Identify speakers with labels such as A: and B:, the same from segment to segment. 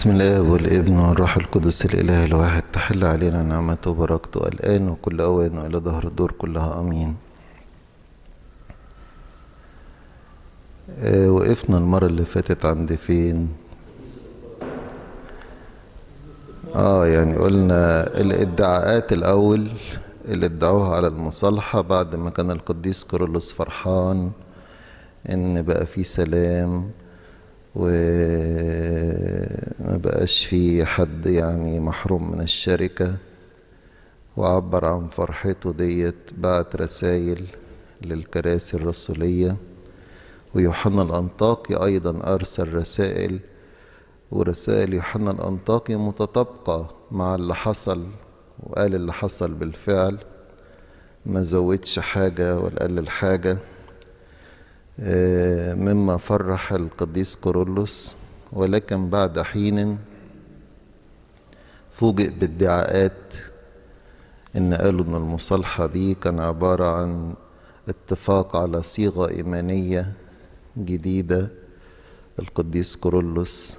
A: بسم الله والابن والروح القدس الإله الواحد تحل علينا نعمته وبركته الآن وكل أوان وإلى ظهر الدور كلها أمين آه وقفنا المرة اللي فاتت عند فين آه يعني قلنا الادعاءات الأول اللي ادعوها على المصالحة بعد ما كان القديس كيرلس فرحان إن بقى في سلام وما بقاش في حد يعني محروم من الشركة وعبر عن فرحته ديت بعت رسائل للكراسي الرسولية ويوحنا الأنطاكي أيضا أرسل رسائل ورسائل يوحنا الأنطاكي متطابقة مع اللي حصل وقال اللي حصل بالفعل ما زودش حاجة ولا قلل حاجة مما فرح القديس كورولوس ولكن بعد حين فوجئ بادعاءات ان قالوا ان المصالحه دي كان عباره عن اتفاق على صيغه ايمانيه جديده القديس كورولوس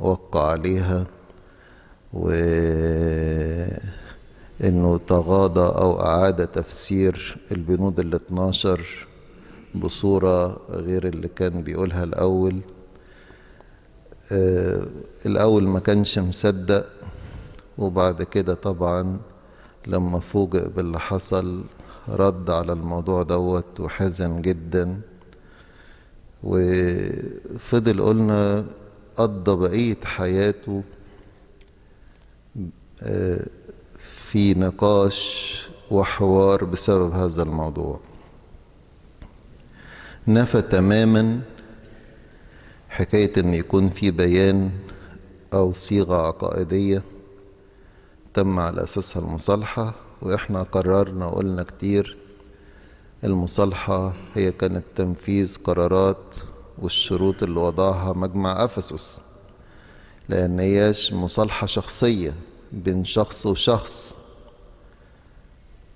A: وقع عليها و انه تغاضى او اعاد تفسير البنود ال 12 بصورة غير اللي كان بيقولها الأول آه، الأول ما كانش مصدق وبعد كده طبعا لما فوجئ باللي حصل رد على الموضوع دوت وحزن جدا وفضل قلنا قضى بقية حياته آه، في نقاش وحوار بسبب هذا الموضوع نفى تماما حكاية أن يكون في بيان أو صيغة عقائدية تم على أساسها المصالحة وإحنا قررنا وقلنا كتير المصالحة هي كانت تنفيذ قرارات والشروط اللي وضعها مجمع أفسس لأن هياش مصالحة شخصية بين شخص وشخص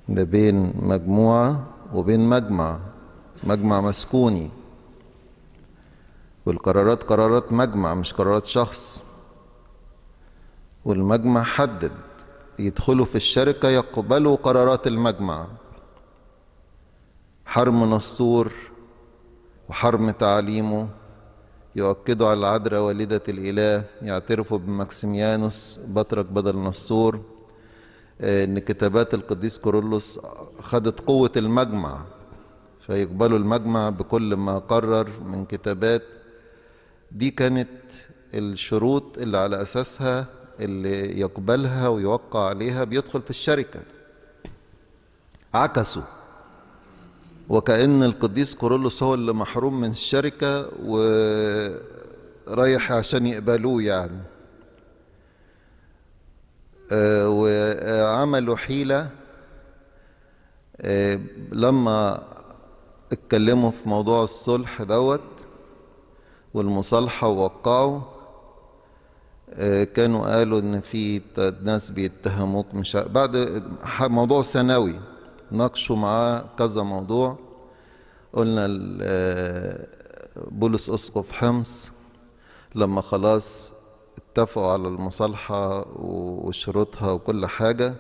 A: ده بين مجموعة وبين مجمع مجمع مسكوني والقرارات قرارات مجمع مش قرارات شخص والمجمع حدد يدخلوا في الشركة يقبلوا قرارات المجمع حرم نصور وحرم تعليمه يؤكدوا على العذراء والدة الإله يعترفوا بماكسيميانوس بطرك بدل نصور آه، إن كتابات القديس كورولوس خدت قوة المجمع فيقبلوا المجمع بكل ما قرر من كتابات دي كانت الشروط اللي على أساسها اللي يقبلها ويوقع عليها بيدخل في الشركة عكسوا وكأن القديس كورولوس هو اللي محروم من الشركة ورايح عشان يقبلوه يعني آه، وعملوا حيلة آه، لما اتكلموا في موضوع الصلح دوت والمصالحة ووقعوا آه، كانوا قالوا ان في ناس بيتهموك مش بعد موضوع سنوي ناقشوا معاه كذا موضوع قلنا آه، بولس اسقف حمص لما خلاص اتفقوا على المصالحة وشروطها وكل حاجة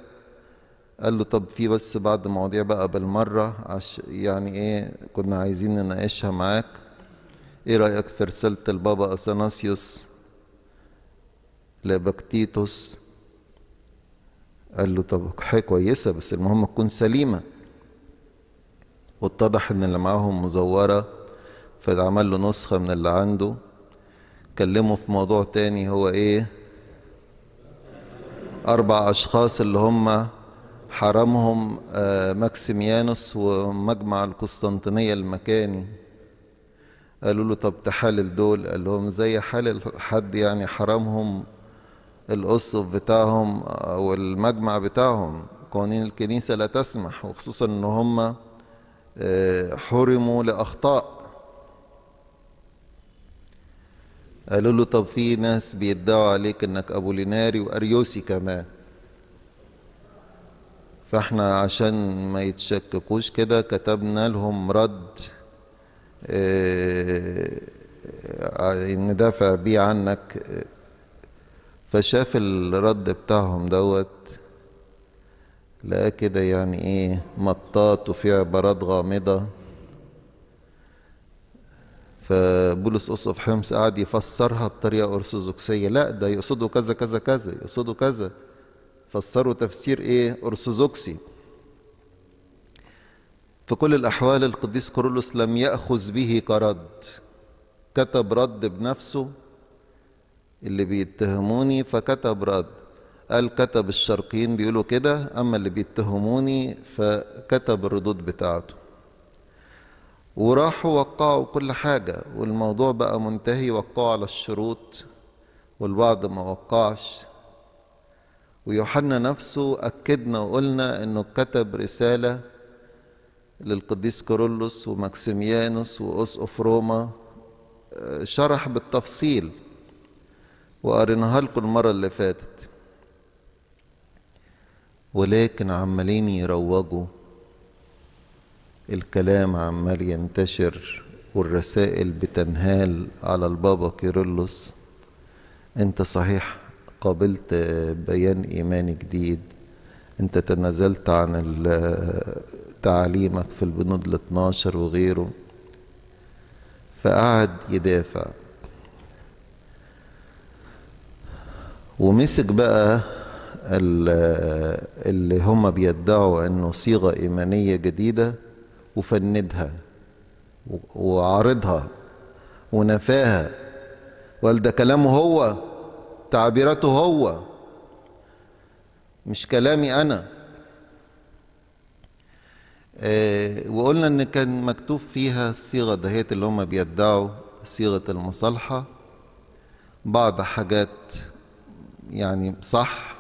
A: قال له طب في بس بعض مواضيع بقى بالمرة عش يعني ايه كنا عايزين نناقشها معاك ايه رأيك في رسالة البابا اثناسيوس لبكتيتوس قال له طب حاجة كويسة بس المهم تكون سليمة واتضح ان اللي معاهم مزورة فعمل له نسخة من اللي عنده كلمه في موضوع تاني هو ايه اربع اشخاص اللي هم حرمهم آه، ماكسيميانوس ومجمع القسطنطينية المكاني قالوا له طب تحلل دول قال لهم زي حال حد يعني حرمهم الأسقف بتاعهم أو المجمع بتاعهم قوانين الكنيسة لا تسمح وخصوصا إن هم آه، حرموا لأخطاء قالوا له طب في ناس بيدعوا عليك إنك أبو ليناري وأريوسي كمان فاحنا عشان ما يتشككوش كده كتبنا لهم رد آه، آه، ندافع بيه عنك فشاف الرد بتاعهم دوت لقى كده يعني ايه مطاط وفي عبارات غامضة فبولس أصف حمص قعد يفسرها بطريقة أرثوذكسية لا ده يقصده كذا كذا كذا يقصده كذا فسروا تفسير ايه ارثوذكسي في كل الاحوال القديس كورولوس لم ياخذ به كرد كتب رد بنفسه اللي بيتهموني فكتب رد قال كتب الشرقيين بيقولوا كده اما اللي بيتهموني فكتب الردود بتاعته وراحوا وقعوا كل حاجة والموضوع بقى منتهي وقعوا على الشروط والبعض ما وقعش ويوحنا نفسه أكدنا وقلنا أنه كتب رسالة للقديس كورولوس وماكسيميانوس وأسقف روما آه، شرح بالتفصيل وقريناها لكم المرة اللي فاتت ولكن عمالين يروجوا الكلام عمال ينتشر والرسائل بتنهال على البابا كيرلس انت صحيح قابلت بيان إيماني جديد أنت تنازلت عن تعاليمك في البنود ال 12 وغيره فقعد يدافع ومسك بقى اللي هم بيدعوا انه صيغه ايمانيه جديده وفندها وعارضها ونفاها وقال ده كلامه هو تعبيراته هو مش كلامي أنا آه وقلنا إن كان مكتوب فيها الصيغة دهيت اللي هم بيدعوا صيغة المصالحة بعض حاجات يعني صح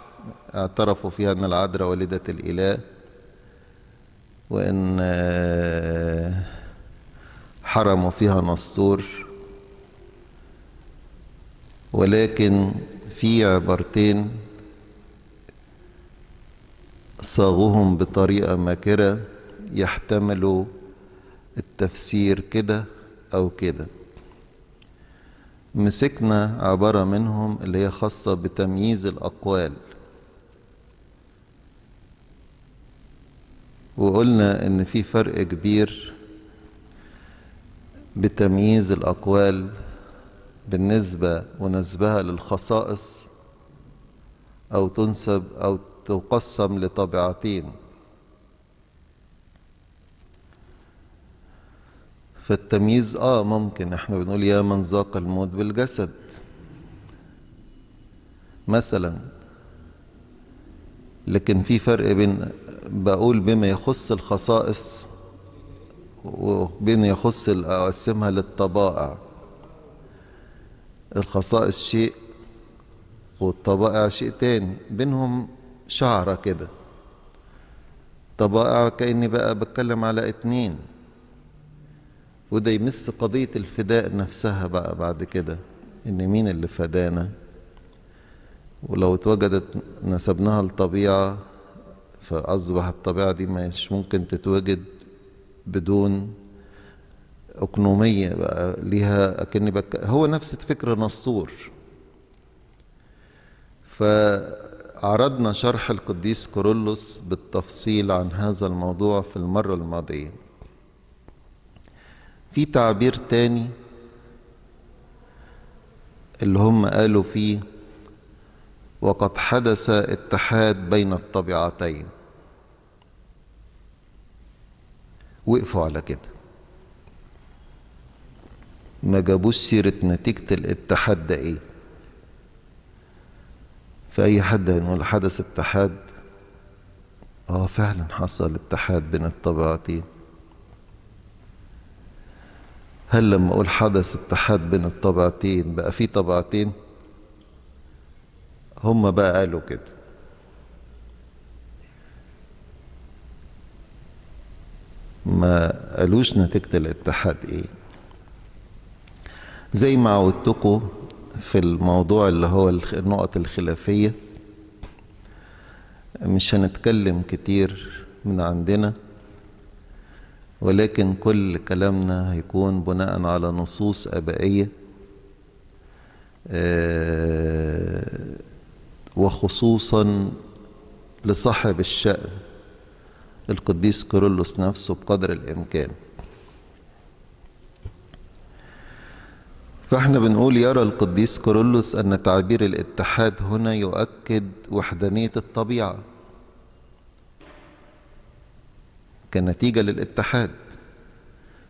A: اعترفوا فيها أن العذراء والدة الإله وإن آه، حرموا فيها نسطور ولكن في عبارتين صاغهم بطريقة ماكرة يحتملوا التفسير كده أو كده مسكنا عبارة منهم اللي هي خاصة بتمييز الأقوال وقلنا إن في فرق كبير بتمييز الأقوال بالنسبة ونسبها للخصائص أو تنسب أو تقسم لطبيعتين فالتمييز آه ممكن إحنا بنقول يا من ذاق الموت بالجسد مثلا لكن في فرق بين بقول بما يخص الخصائص وبين يخص أقسمها للطبائع الخصائص شيء والطبائع شيء تاني بينهم شعرة كده طبائع كأني بقى بتكلم على اتنين وده يمس قضية الفداء نفسها بقى بعد كده إن مين اللي فدانا ولو اتوجدت نسبناها لطبيعة فأصبح الطبيعة دي مش ممكن تتوجد بدون أقنومية بقى ليها أكن بك هو نفس فكرة نسطور فعرضنا شرح القديس كورولوس بالتفصيل عن هذا الموضوع في المرة الماضية في تعبير تاني اللي هم قالوا فيه وقد حدث اتحاد بين الطبيعتين وقفوا على كده ما جابوش سيرة نتيجة الاتحاد ده ايه فأي حد هنقول حدث اتحاد اه فعلا حصل اتحاد بين الطبيعتين هل لما اقول حدث اتحاد بين الطبيعتين بقى في طبيعتين هما بقى قالوا كده ما قالوش نتيجة الاتحاد ايه زي ما عودتكم في الموضوع اللي هو النقط الخلافية مش هنتكلم كتير من عندنا ولكن كل كلامنا هيكون بناء على نصوص أبائية آه، وخصوصا لصاحب الشأن القديس كيرلس نفسه بقدر الإمكان فاحنا بنقول يرى القديس كورولوس أن تعبير الاتحاد هنا يؤكد وحدانية الطبيعة كنتيجة للاتحاد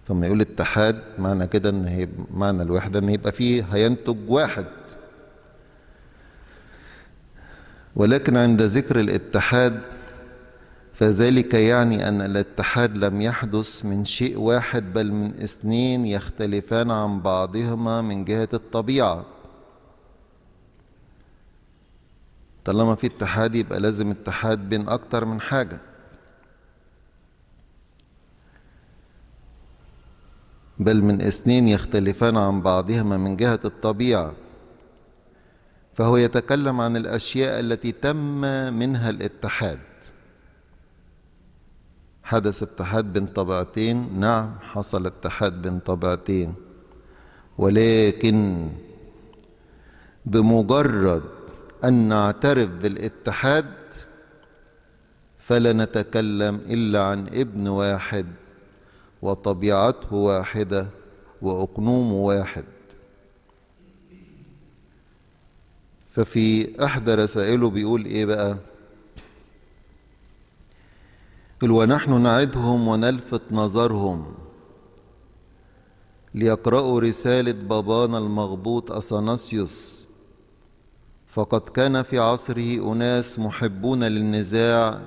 A: فما يقول اتحاد معنى كده ان هي معنى الوحده ان يبقى فيه هينتج واحد ولكن عند ذكر الاتحاد فذلك يعني أن الاتحاد لم يحدث من شيء واحد بل من اثنين يختلفان عن بعضهما من جهة الطبيعة طالما في اتحاد يبقى لازم اتحاد بين أكتر من حاجة بل من اثنين يختلفان عن بعضهما من جهة الطبيعة فهو يتكلم عن الأشياء التي تم منها الاتحاد حدث اتحاد بين طبقتين نعم حصل اتحاد بين طبقتين ولكن بمجرد ان نعترف بالاتحاد فلا نتكلم الا عن ابن واحد وطبيعته واحده واقنومه واحد ففي احدى رسائله بيقول ايه بقى بل ونحن نعدهم ونلفت نظرهم ليقرأوا رسالة بابانا المغبوط أثناسيوس فقد كان في عصره أناس محبون للنزاع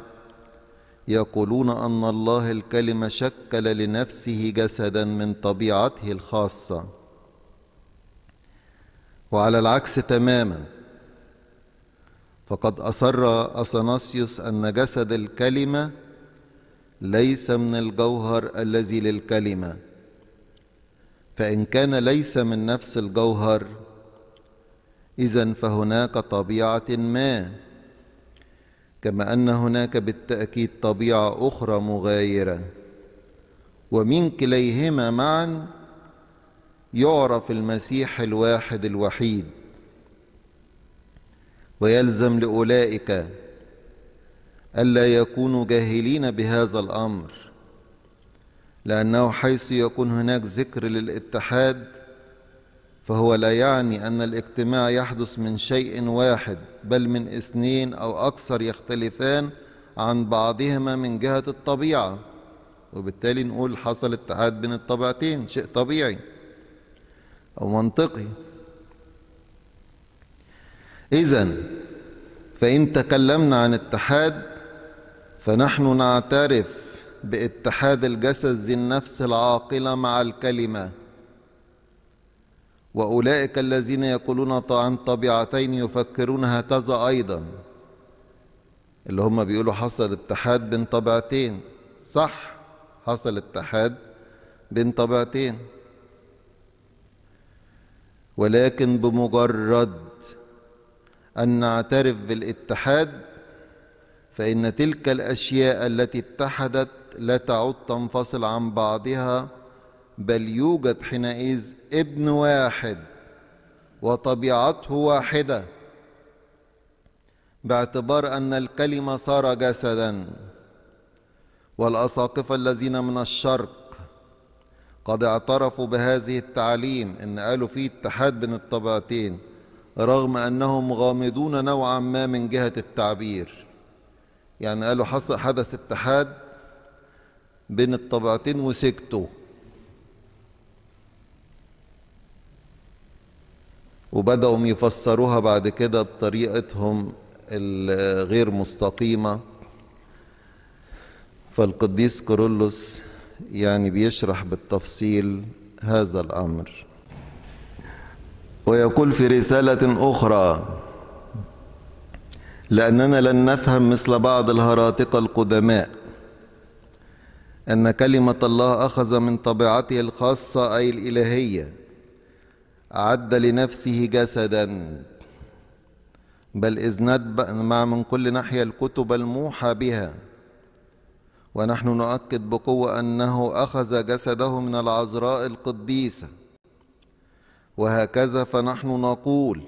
A: يقولون أن الله الكلمة شكل لنفسه جسدا من طبيعته الخاصة وعلى العكس تماما فقد أصر أثناسيوس أن جسد الكلمة ليس من الجوهر الذي للكلمه فان كان ليس من نفس الجوهر اذا فهناك طبيعه ما كما ان هناك بالتاكيد طبيعه اخرى مغايره ومن كليهما معا يعرف المسيح الواحد الوحيد ويلزم لاولئك ألا يكونوا جاهلين بهذا الأمر لأنه حيث يكون هناك ذكر للاتحاد فهو لا يعني أن الاجتماع يحدث من شيء واحد بل من اثنين أو أكثر يختلفان عن بعضهما من جهة الطبيعة وبالتالي نقول حصل اتحاد بين الطبيعتين شيء طبيعي أو منطقي إذا فإن تكلمنا عن اتحاد فنحن نعترف باتحاد الجسد ذي النفس العاقله مع الكلمه واولئك الذين يقولون عن طبيعتين يفكرون هكذا ايضا اللي هم بيقولوا حصل اتحاد بين طبيعتين صح حصل اتحاد بين طبيعتين ولكن بمجرد ان نعترف بالاتحاد فإن تلك الأشياء التي اتحدت لا تعد تنفصل عن بعضها بل يوجد حينئذ ابن واحد وطبيعته واحدة باعتبار أن الكلمة صار جسدا والأساقفة الذين من الشرق قد اعترفوا بهذه التعليم إن قالوا في اتحاد بين الطبيعتين رغم أنهم غامضون نوعا ما من جهة التعبير يعني قالوا حصل حدث اتحاد بين الطبيعتين وسكتوا وبدأوا يفسروها بعد كده بطريقتهم الغير مستقيمة فالقديس كورولوس يعني بيشرح بالتفصيل هذا الأمر ويقول في رسالة أخرى لأننا لن نفهم مثل بعض الهراطقة القدماء أن كلمة الله أخذ من طبيعته الخاصة أي الإلهية أعد لنفسه جسدا بل إذ نتبع من كل ناحية الكتب الموحى بها ونحن نؤكد بقوة أنه أخذ جسده من العذراء القديسة وهكذا فنحن نقول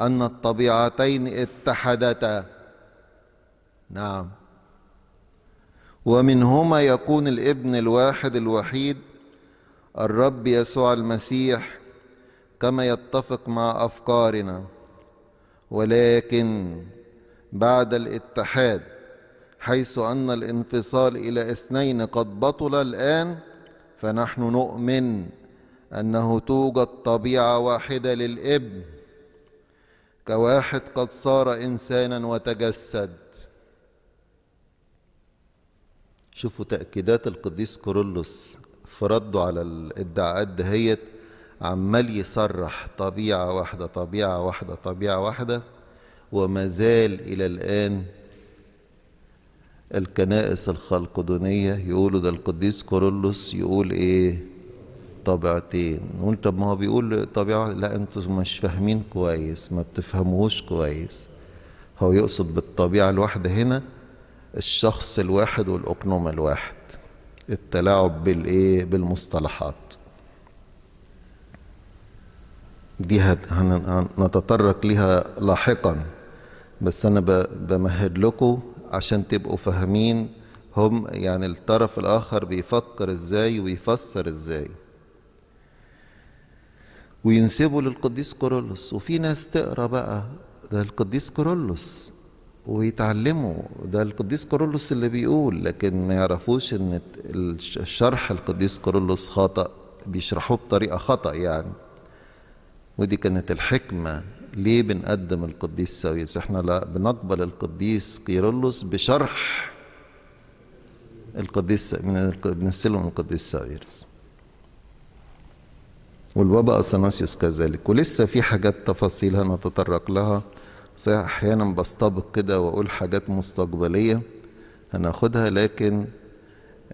A: ان الطبيعتين اتحدتا نعم ومنهما يكون الابن الواحد الوحيد الرب يسوع المسيح كما يتفق مع افكارنا ولكن بعد الاتحاد حيث ان الانفصال الى اثنين قد بطل الان فنحن نؤمن انه توجد طبيعه واحده للابن كواحد قد صار إنسانا وتجسد شوفوا تأكيدات القديس كورولوس في رده على الادعاءات دهيت عمال يصرح طبيعة واحدة طبيعة واحدة طبيعة واحدة وما زال إلى الآن الكنائس الخلقدونية يقولوا ده القديس كورولوس يقول إيه طبيعتين نقول طب ما هو بيقول طبيعة لا انتوا مش فاهمين كويس ما بتفهموش كويس هو يقصد بالطبيعة الواحدة هنا الشخص الواحد والأقنوم الواحد التلاعب بالإيه بالمصطلحات دي هنتطرق ليها لاحقا بس أنا بمهد لكم عشان تبقوا فاهمين هم يعني الطرف الآخر بيفكر إزاي ويفسر إزاي وينسبه للقديس كورولوس وفي ناس تقرا بقى ده القديس كورولوس ويتعلموا ده القديس كورولوس اللي بيقول لكن ما يعرفوش ان الشرح القديس كورولوس خطأ بيشرحوه بطريقة خطأ يعني ودي كانت الحكمة ليه بنقدم القديس سويس احنا لا بنقبل القديس كيرلس بشرح القديس من بنستلم القديس ساويرس والبابا أثناسيوس كذلك ولسه في حاجات تفاصيل هنتطرق لها صحيح أحيانا بستبق كده وأقول حاجات مستقبلية هناخدها لكن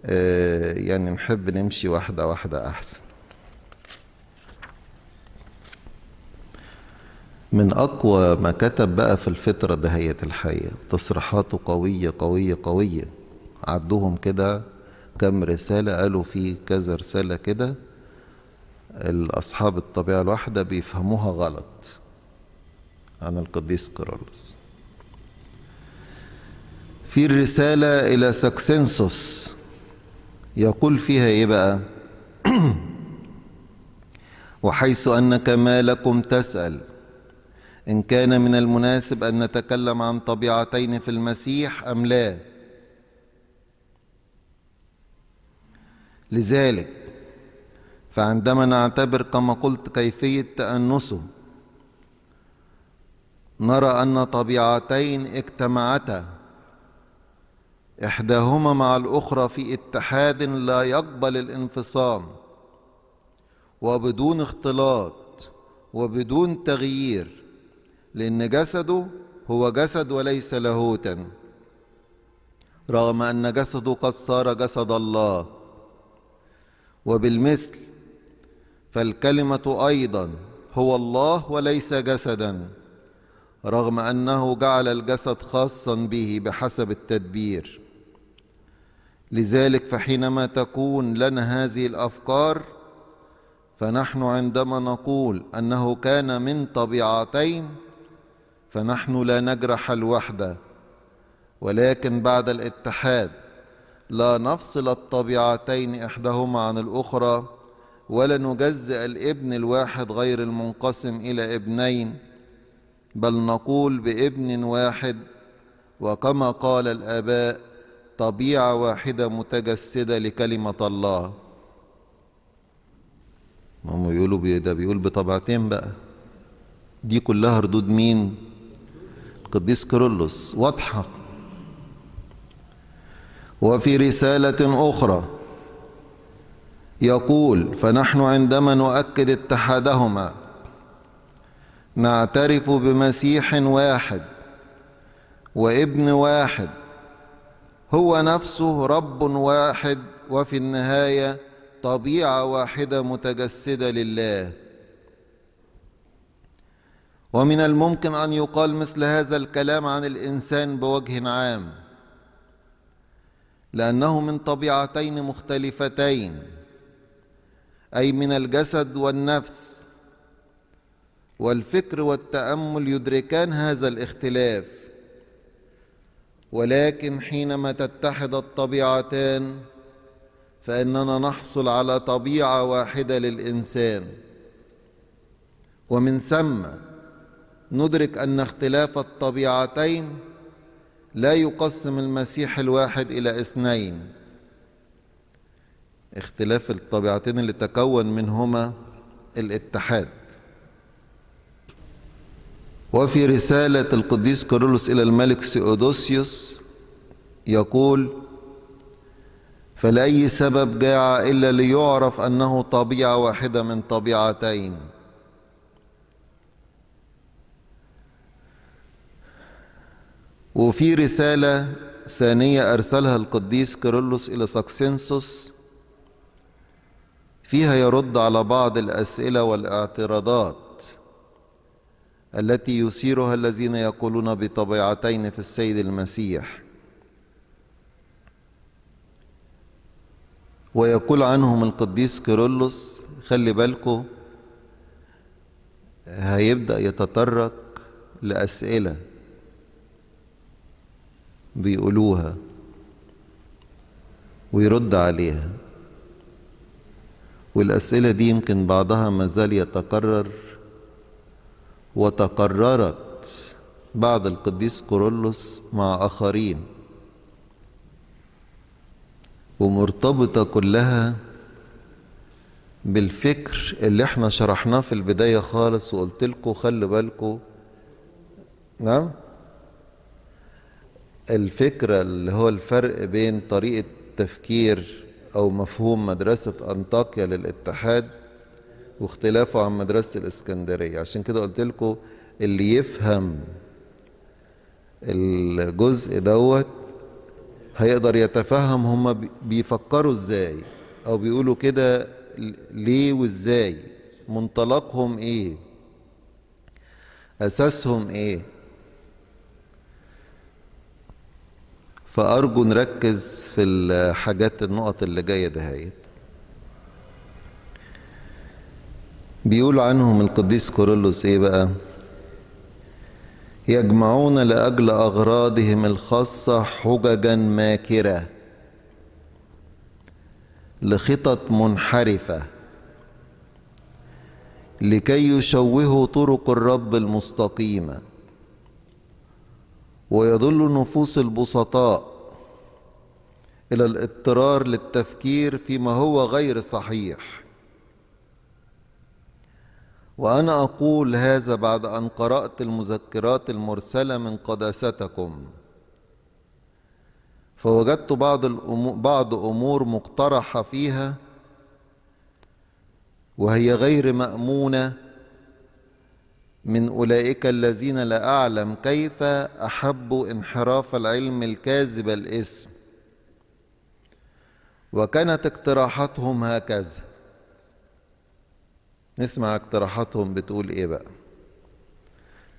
A: آه يعني نحب نمشي واحدة واحدة أحسن من أقوى ما كتب بقى في الفترة دهية الحقيقة تصريحاته قوية قوية قوية عدوهم كده كم رسالة قالوا في كذا رسالة كده أصحاب الطبيعة الواحدة بيفهموها غلط عن القديس قيرلس في الرسالة إلى ساكسينسوس يقول فيها إيه بقى وحيث أنك ما لكم تسأل إن كان من المناسب أن نتكلم عن طبيعتين في المسيح أم لا لذلك فعندما نعتبر كما قلت كيفية تأنسه نرى أن طبيعتين اجتمعتا إحداهما مع الأخرى في اتحاد لا يقبل الانفصام وبدون اختلاط وبدون تغيير لأن جسده هو جسد وليس لاهوتا رغم أن جسده قد صار جسد الله وبالمثل فالكلمه ايضا هو الله وليس جسدا رغم انه جعل الجسد خاصا به بحسب التدبير لذلك فحينما تكون لنا هذه الافكار فنحن عندما نقول انه كان من طبيعتين فنحن لا نجرح الوحده ولكن بعد الاتحاد لا نفصل الطبيعتين احدهما عن الاخرى ولا نجزئ الابن الواحد غير المنقسم إلى ابنين بل نقول بابن واحد وكما قال الآباء طبيعة واحدة متجسدة لكلمة الله هم يقولوا ده بيقول بطبعتين بقى دي كلها ردود مين القديس كيرلس واضحة وفي رسالة أخرى يقول فنحن عندما نؤكد اتحادهما نعترف بمسيح واحد وابن واحد هو نفسه رب واحد وفي النهايه طبيعه واحده متجسده لله ومن الممكن ان يقال مثل هذا الكلام عن الانسان بوجه عام لانه من طبيعتين مختلفتين اي من الجسد والنفس والفكر والتامل يدركان هذا الاختلاف ولكن حينما تتحد الطبيعتان فاننا نحصل على طبيعه واحده للانسان ومن ثم ندرك ان اختلاف الطبيعتين لا يقسم المسيح الواحد الى اثنين اختلاف الطبيعتين اللي تكون منهما الاتحاد وفي رسالة القديس كيرلس إلى الملك سيودوسيوس يقول فلأي سبب جاع إلا ليعرف أنه طبيعة واحدة من طبيعتين وفي رسالة ثانية أرسلها القديس كيرلس إلى ساكسينسوس فيها يرد على بعض الاسئله والاعتراضات التي يثيرها الذين يقولون بطبيعتين في السيد المسيح ويقول عنهم القديس كيرلس خلي بالكو هيبدا يتطرق لاسئله بيقولوها ويرد عليها والأسئلة دي يمكن بعضها ما زال يتكرر وتكررت بعد القديس كورولوس مع آخرين ومرتبطة كلها بالفكر اللي احنا شرحناه في البداية خالص وقلت لكم خلي بالكم نعم الفكرة اللي هو الفرق بين طريقة تفكير أو مفهوم مدرسة أنطاكيا للاتحاد واختلافه عن مدرسة الإسكندرية عشان كده قلت لكم اللي يفهم الجزء دوت هيقدر يتفهم هما بيفكروا ازاي او بيقولوا كده ليه وازاي منطلقهم ايه اساسهم ايه فأرجو نركز في الحاجات النقط اللي جاية دهيت بيقول عنهم القديس كورولوس إيه بقى؟ يجمعون لأجل أغراضهم الخاصة حججا ماكرة لخطط منحرفة لكي يشوهوا طرق الرب المستقيمه ويضل نفوس البسطاء الى الاضطرار للتفكير فيما هو غير صحيح وانا اقول هذا بعد ان قرات المذكرات المرسله من قداستكم فوجدت بعض الأمور بعض امور مقترحه فيها وهي غير مامونه من أولئك الذين لا أعلم كيف أحبوا انحراف العلم الكاذب الاسم وكانت اقتراحاتهم هكذا نسمع اقتراحاتهم بتقول ايه بقى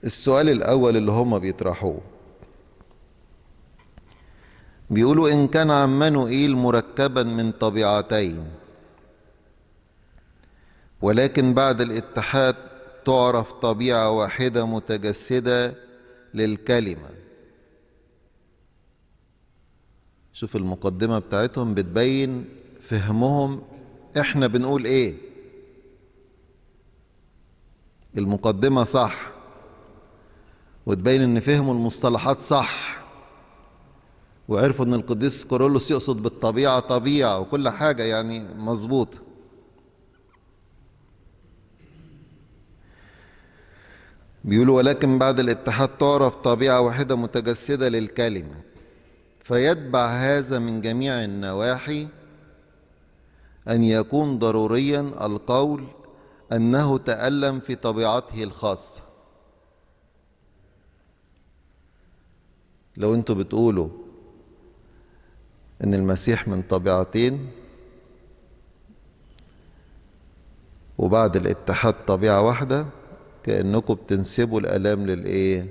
A: السؤال الأول اللي هم بيطرحوه بيقولوا إن كان عمانوئيل مركبا من طبيعتين ولكن بعد الاتحاد تعرف طبيعه واحده متجسده للكلمه شوف المقدمه بتاعتهم بتبين فهمهم احنا بنقول ايه المقدمه صح وتبين ان فهموا المصطلحات صح وعرفوا ان القديس كورولوس يقصد بالطبيعه طبيعه وكل حاجه يعني مظبوطه بيقولوا ولكن بعد الاتحاد تعرف طبيعة واحدة متجسدة للكلمة فيتبع هذا من جميع النواحي أن يكون ضروريا القول أنه تألم في طبيعته الخاصة لو أنتوا بتقولوا إن المسيح من طبيعتين وبعد الاتحاد طبيعة واحدة كأنكم بتنسبوا الآلام للإيه؟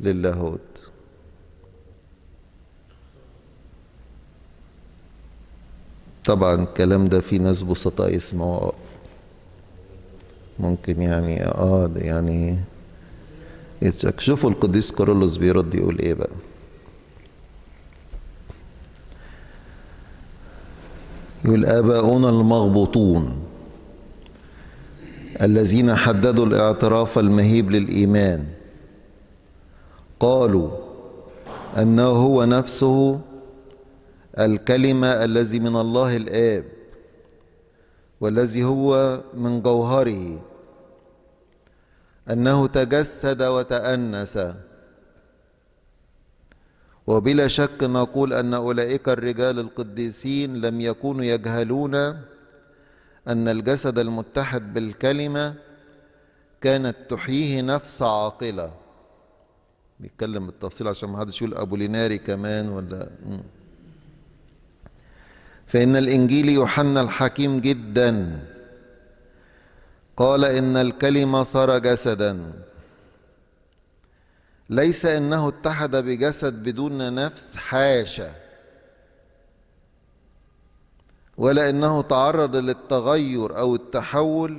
A: للاهوت طبعا الكلام ده في ناس بسطاء يسمعوا ممكن يعني اه يعني شوفوا القديس كارولوس بيرد يقول ايه بقى يقول اباؤنا المغبوطون الذين حددوا الاعتراف المهيب للإيمان قالوا أنه هو نفسه الكلمة الذي من الله الآب والذي هو من جوهره أنه تجسد وتأنس وبلا شك نقول أن أولئك الرجال القديسين لم يكونوا يجهلون أن الجسد المتحد بالكلمة كانت تحييه نفس عاقلة بيتكلم بالتفصيل عشان ما حدش يقول ابو ليناري كمان ولا فإن الإنجيل يوحنا الحكيم جدا قال إن الكلمة صار جسدا ليس إنه اتحد بجسد بدون نفس حاشا ولا انه تعرض للتغير او التحول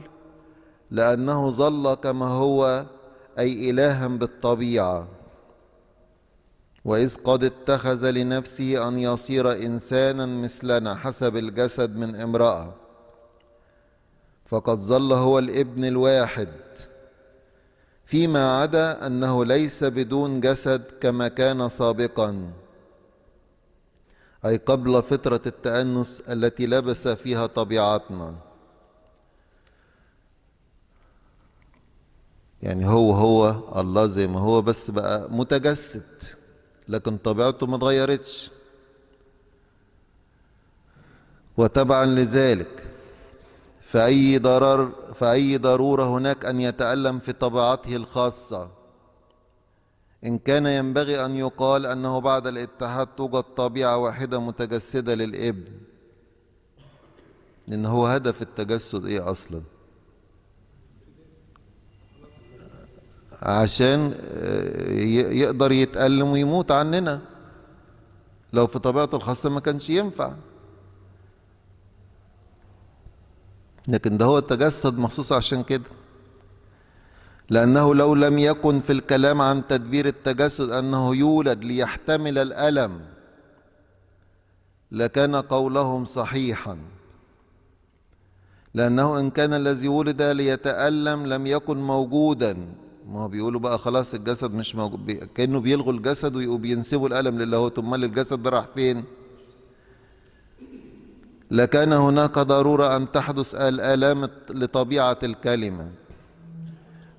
A: لانه ظل كما هو اي الها بالطبيعه واذ قد اتخذ لنفسه ان يصير انسانا مثلنا حسب الجسد من امراه فقد ظل هو الابن الواحد فيما عدا انه ليس بدون جسد كما كان سابقا أي قبل فترة التأنس التي لبس فيها طبيعتنا يعني هو هو الله زي ما هو بس بقى متجسد لكن طبيعته ما اتغيرتش وتبعا لذلك فأي ضرر فأي ضرورة هناك أن يتألم في طبيعته الخاصة إن كان ينبغي أن يقال أنه بعد الاتحاد توجد طبيعة واحدة متجسدة للابن لأن هو هدف التجسد إيه أصلا عشان آه، يقدر يتألم ويموت عننا لو في طبيعته الخاصة ما كانش ينفع لكن ده هو التجسد مخصوص عشان كده لأنه لو لم يكن في الكلام عن تدبير التجسد أنه يولد ليحتمل الألم لكان قولهم صحيحا لأنه إن كان الذي ولد ليتألم لم يكن موجودا ما هو بيقولوا بقى خلاص الجسد مش موجود بي... كأنه بيلغوا الجسد ويبقوا بينسبوا الألم للاهوت أمال الجسد ده راح فين؟ لكان هناك ضرورة أن تحدث الآلام لطبيعة الكلمة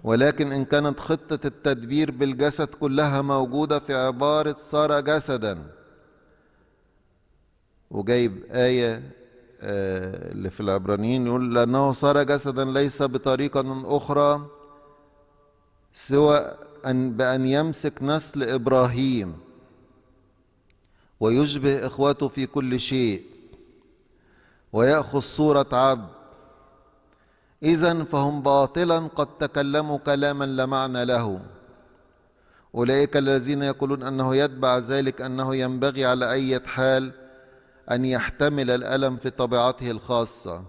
A: ولكن إن كانت خطة التدبير بالجسد كلها موجودة في عبارة صار جسدا وجايب آية آه، اللي في العبرانيين يقول لأنه صار جسدا ليس بطريقة أخرى سوى أن بأن يمسك نسل إبراهيم ويشبه إخوته في كل شيء ويأخذ صورة عبد إذا فهم باطلا قد تكلموا كلاما لا معنى له أولئك الذين يقولون أنه يتبع ذلك أنه ينبغي على أي حال أن يحتمل الألم في طبيعته الخاصة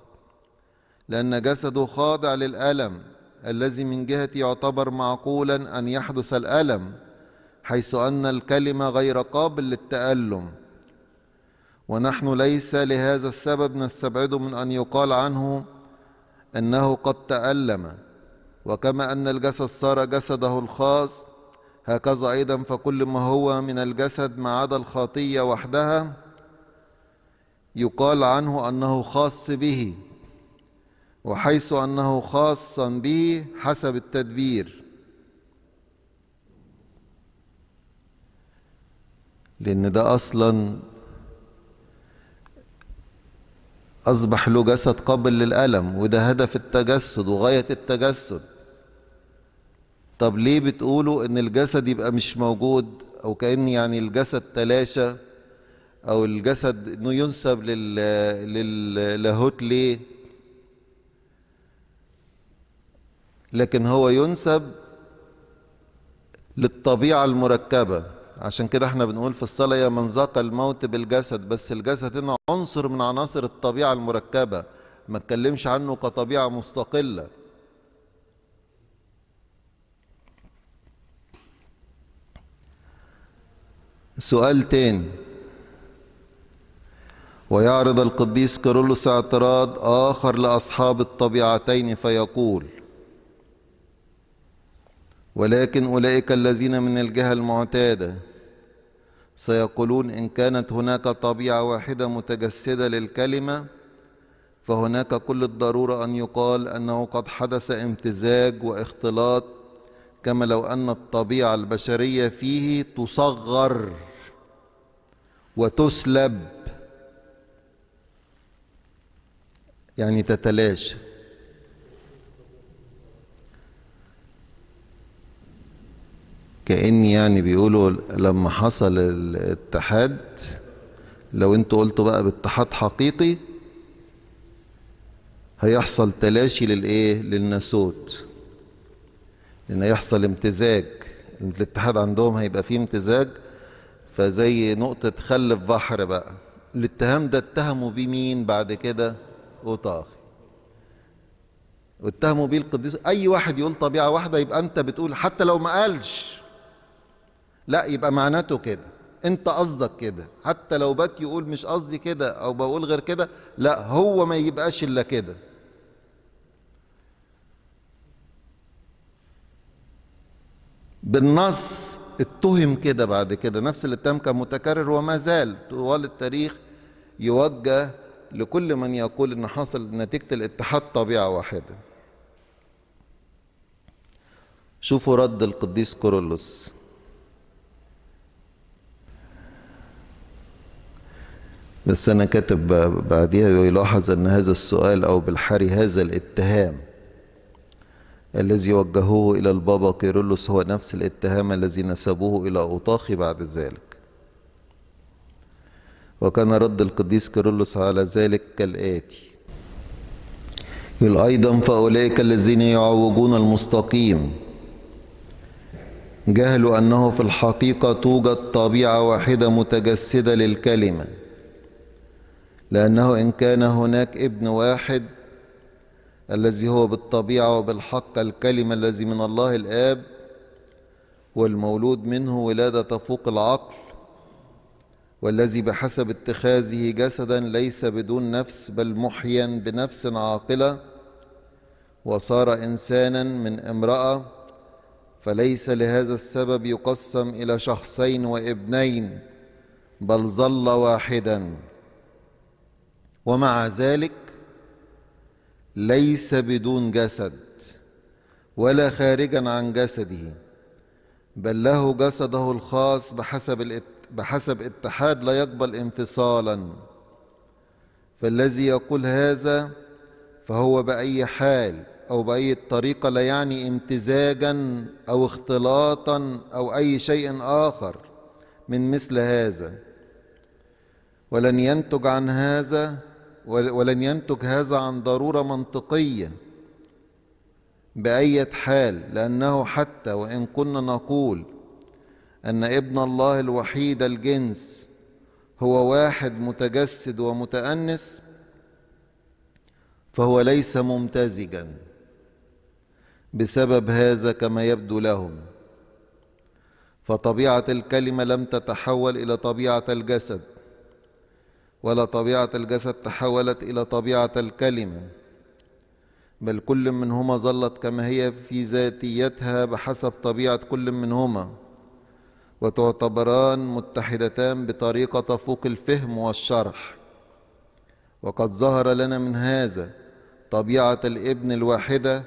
A: لأن جسده خاضع للألم الذي من جهة يعتبر معقولا أن يحدث الألم حيث أن الكلمة غير قابل للتألم ونحن ليس لهذا السبب نستبعد من أن يقال عنه أنه قد تألم وكما أن الجسد صار جسده الخاص هكذا أيضا فكل ما هو من الجسد ما عدا الخطية وحدها يقال عنه أنه خاص به وحيث أنه خاصا به حسب التدبير لأن ده أصلا أصبح له جسد قابل للألم وده هدف التجسد وغاية التجسد طب ليه بتقولوا إن الجسد يبقى مش موجود أو كأن يعني الجسد تلاشى أو الجسد إنه ينسب للاهوت ليه لكن هو ينسب للطبيعة المركبة عشان كده احنا بنقول في الصلاة يا من ذاق الموت بالجسد بس الجسد هنا عنصر من عناصر الطبيعة المركبة ما اتكلمش عنه كطبيعة مستقلة سؤال تاني ويعرض القديس كيرلس اعتراض آخر لأصحاب الطبيعتين فيقول ولكن أولئك الذين من الجهة المعتادة سيقولون إن كانت هناك طبيعة واحدة متجسدة للكلمة فهناك كل الضرورة أن يقال أنه قد حدث امتزاج واختلاط كما لو أن الطبيعة البشرية فيه تصغر وتسلب يعني تتلاشى كأن يعني بيقولوا لما حصل الاتحاد لو انتوا قلتوا بقى باتحاد حقيقي هيحصل تلاشي للايه للناسوت لان هيحصل امتزاج الاتحاد عندهم هيبقى فيه امتزاج فزي نقطة خل في بحر بقى الاتهام ده اتهموا بيه مين بعد كده أوطاخي واتهموا بيه القديس أي واحد يقول طبيعة واحدة يبقى أنت بتقول حتى لو ما قالش لا يبقى معناته كده انت قصدك كده حتى لو بك يقول مش قصدي كده او بقول غير كده لا هو ما يبقاش الا كده بالنص اتهم كده بعد كده نفس الاتهام كان متكرر وما زال طوال التاريخ يوجه لكل من يقول ان حصل نتيجه الاتحاد طبيعه واحده شوفوا رد القديس كورولوس بس أنا كاتب بعديها يلاحظ أن هذا السؤال أو بالحري هذا الاتهام الذي وجهوه إلى البابا كيرلس هو نفس الاتهام الذي نسبوه إلى أوطاخي بعد ذلك وكان رد القديس كيرلس على ذلك كالآتي يقول أيضا فأولئك الذين يعوجون المستقيم جهلوا أنه في الحقيقة توجد طبيعة واحدة متجسدة للكلمة لأنه إن كان هناك ابن واحد الذي هو بالطبيعة وبالحق الكلمة الذي من الله الآب والمولود منه ولادة تفوق العقل والذي بحسب اتخاذه جسدا ليس بدون نفس بل محيا بنفس عاقلة وصار إنسانا من امرأة فليس لهذا السبب يقسم إلى شخصين وابنين بل ظل واحداً ومع ذلك ليس بدون جسد ولا خارجا عن جسده بل له جسده الخاص بحسب بحسب اتحاد لا يقبل انفصالا فالذي يقول هذا فهو بأي حال أو بأي طريقة لا يعني امتزاجا أو اختلاطا أو أي شيء آخر من مثل هذا ولن ينتج عن هذا ولن ينتج هذا عن ضرورة منطقية بأية حال لأنه حتى وإن كنا نقول أن ابن الله الوحيد الجنس هو واحد متجسد ومتأنس فهو ليس ممتزجا بسبب هذا كما يبدو لهم فطبيعة الكلمة لم تتحول إلى طبيعة الجسد ولا طبيعة الجسد تحولت إلى طبيعة الكلمة بل كل منهما ظلت كما هي في ذاتيتها بحسب طبيعة كل منهما وتعتبران متحدتان بطريقة تفوق الفهم والشرح وقد ظهر لنا من هذا طبيعة الابن الواحدة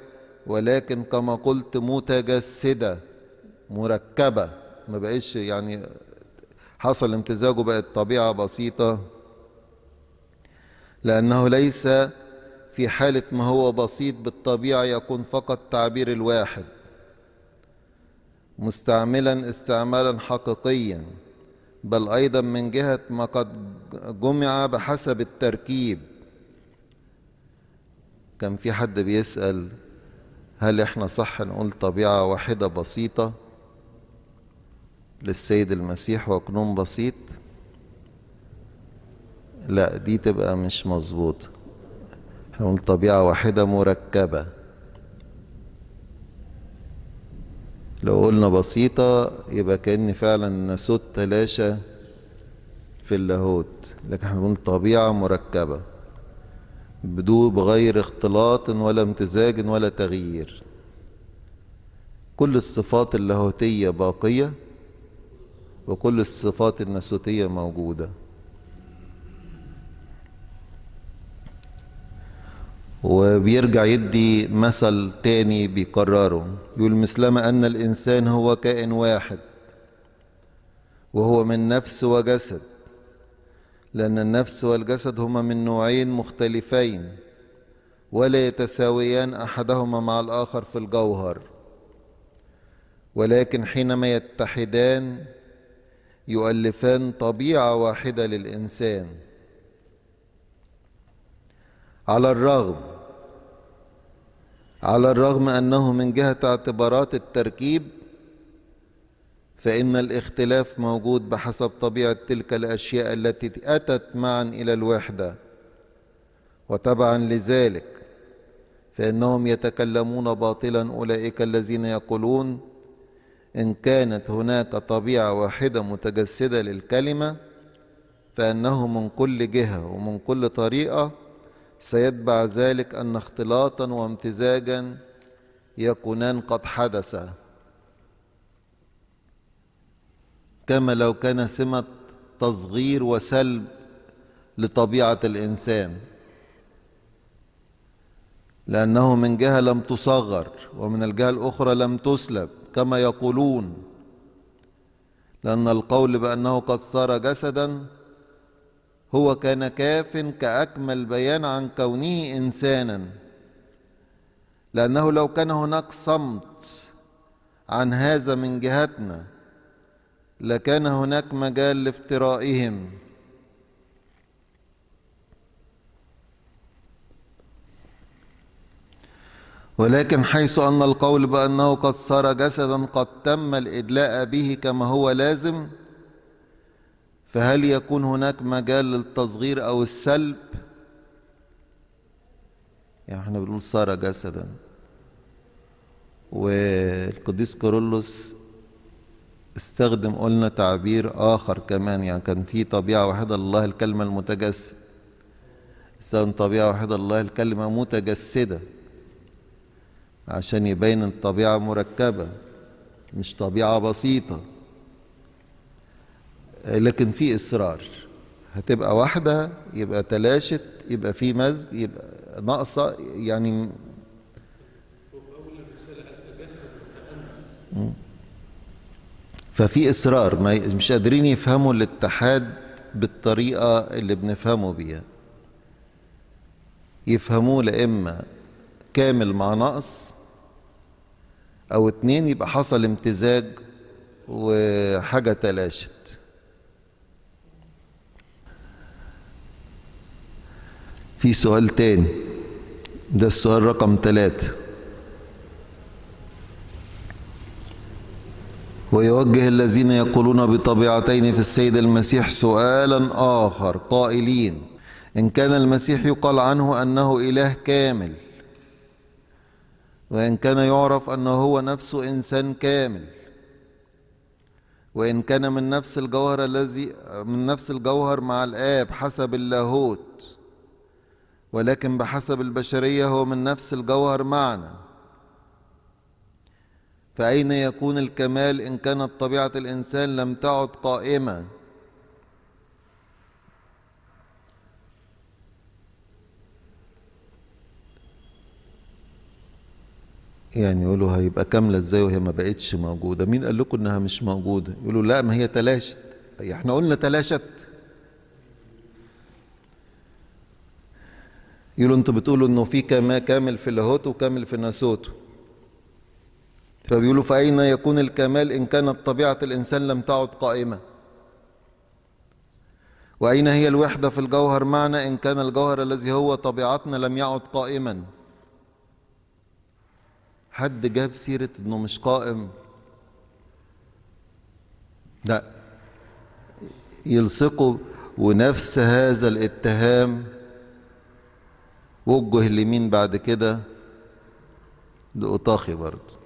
A: ولكن كما قلت متجسدة مركبة ما بقيش يعني حصل امتزاجه بقت طبيعة بسيطة لأنه ليس في حالة ما هو بسيط بالطبيعة يكون فقط تعبير الواحد مستعملا استعمالا حقيقيا بل أيضا من جهة ما قد جمع بحسب التركيب كان في حد بيسأل هل احنا صح نقول طبيعة واحدة بسيطة للسيد المسيح وكنون بسيط لا دي تبقى مش مظبوطة احنا طبيعة واحدة مركبة لو قلنا بسيطة يبقى كأن فعلا صوت تلاشى في اللاهوت لكن احنا بنقول طبيعة مركبة بدون بغير اختلاط ولا امتزاج ولا تغيير كل الصفات اللاهوتية باقية وكل الصفات الناسوتية موجودة وبيرجع يدي مثل تاني بيكرره يقول مثلما أن الإنسان هو كائن واحد وهو من نفس وجسد لأن النفس والجسد هما من نوعين مختلفين ولا يتساويان أحدهما مع الآخر في الجوهر ولكن حينما يتحدان يؤلفان طبيعة واحدة للإنسان على الرغم على الرغم أنه من جهة اعتبارات التركيب فإن الاختلاف موجود بحسب طبيعة تلك الأشياء التي أتت معا إلى الوحدة وتبعا لذلك فإنهم يتكلمون باطلا أولئك الذين يقولون إن كانت هناك طبيعة واحدة متجسدة للكلمة فأنه من كل جهة ومن كل طريقة سيتبع ذلك أن اختلاطا وامتزاجا يكونان قد حدثا كما لو كان سمة تصغير وسلب لطبيعة الإنسان لأنه من جهة لم تصغر ومن الجهة الأخرى لم تسلب كما يقولون لأن القول بأنه قد صار جسداً هو كان كاف كأكمل بيان عن كونه إنسانا لأنه لو كان هناك صمت عن هذا من جهتنا لكان هناك مجال لافترائهم ولكن حيث أن القول بأنه قد صار جسدا قد تم الإدلاء به كما هو لازم فهل يكون هناك مجال للتصغير أو السلب يعني احنا بنقول صار جسدا والقديس كورولوس استخدم قلنا تعبير آخر كمان يعني كان في طبيعة واحدة الله الكلمة المتجسد استخدم طبيعة واحدة الله الكلمة متجسدة عشان يبين الطبيعة مركبة مش طبيعة بسيطة لكن في إصرار هتبقى واحدة يبقى تلاشت يبقى في مزج يبقى ناقصة يعني ففي إصرار ما مش قادرين يفهموا الاتحاد بالطريقة اللي بنفهمه بيها يفهموه لإما كامل مع نقص أو اتنين يبقى حصل امتزاج وحاجة تلاشت في سؤال تاني ده السؤال رقم ثلاثة ويوجه الذين يقولون بطبيعتين في السيد المسيح سؤالا آخر قائلين إن كان المسيح يقال عنه أنه إله كامل وإن كان يعرف أنه هو نفسه إنسان كامل وإن كان من نفس الجوهر الذي من نفس الجوهر مع الآب حسب اللاهوت ولكن بحسب البشرية هو من نفس الجوهر معنا فأين يكون الكمال إن كانت طبيعة الإنسان لم تعد قائمة يعني يقولوا هيبقى كاملة ازاي وهي ما بقتش موجودة مين قال لكم انها مش موجودة يقولوا لا ما هي تلاشت احنا قلنا تلاشت يقولوا انتوا بتقولوا انه في كما كامل في اللاهوت وكامل في الناسوت فبيقولوا فأين يكون الكمال إن كانت طبيعة الإنسان لم تعد قائمة وأين هي الوحدة في الجوهر معنا إن كان الجوهر الذي هو طبيعتنا لم يعد قائما حد جاب سيرة إنه مش قائم لا يلصقوا ونفس هذا الاتهام وجه اليمين بعد كده لأطاخي برضه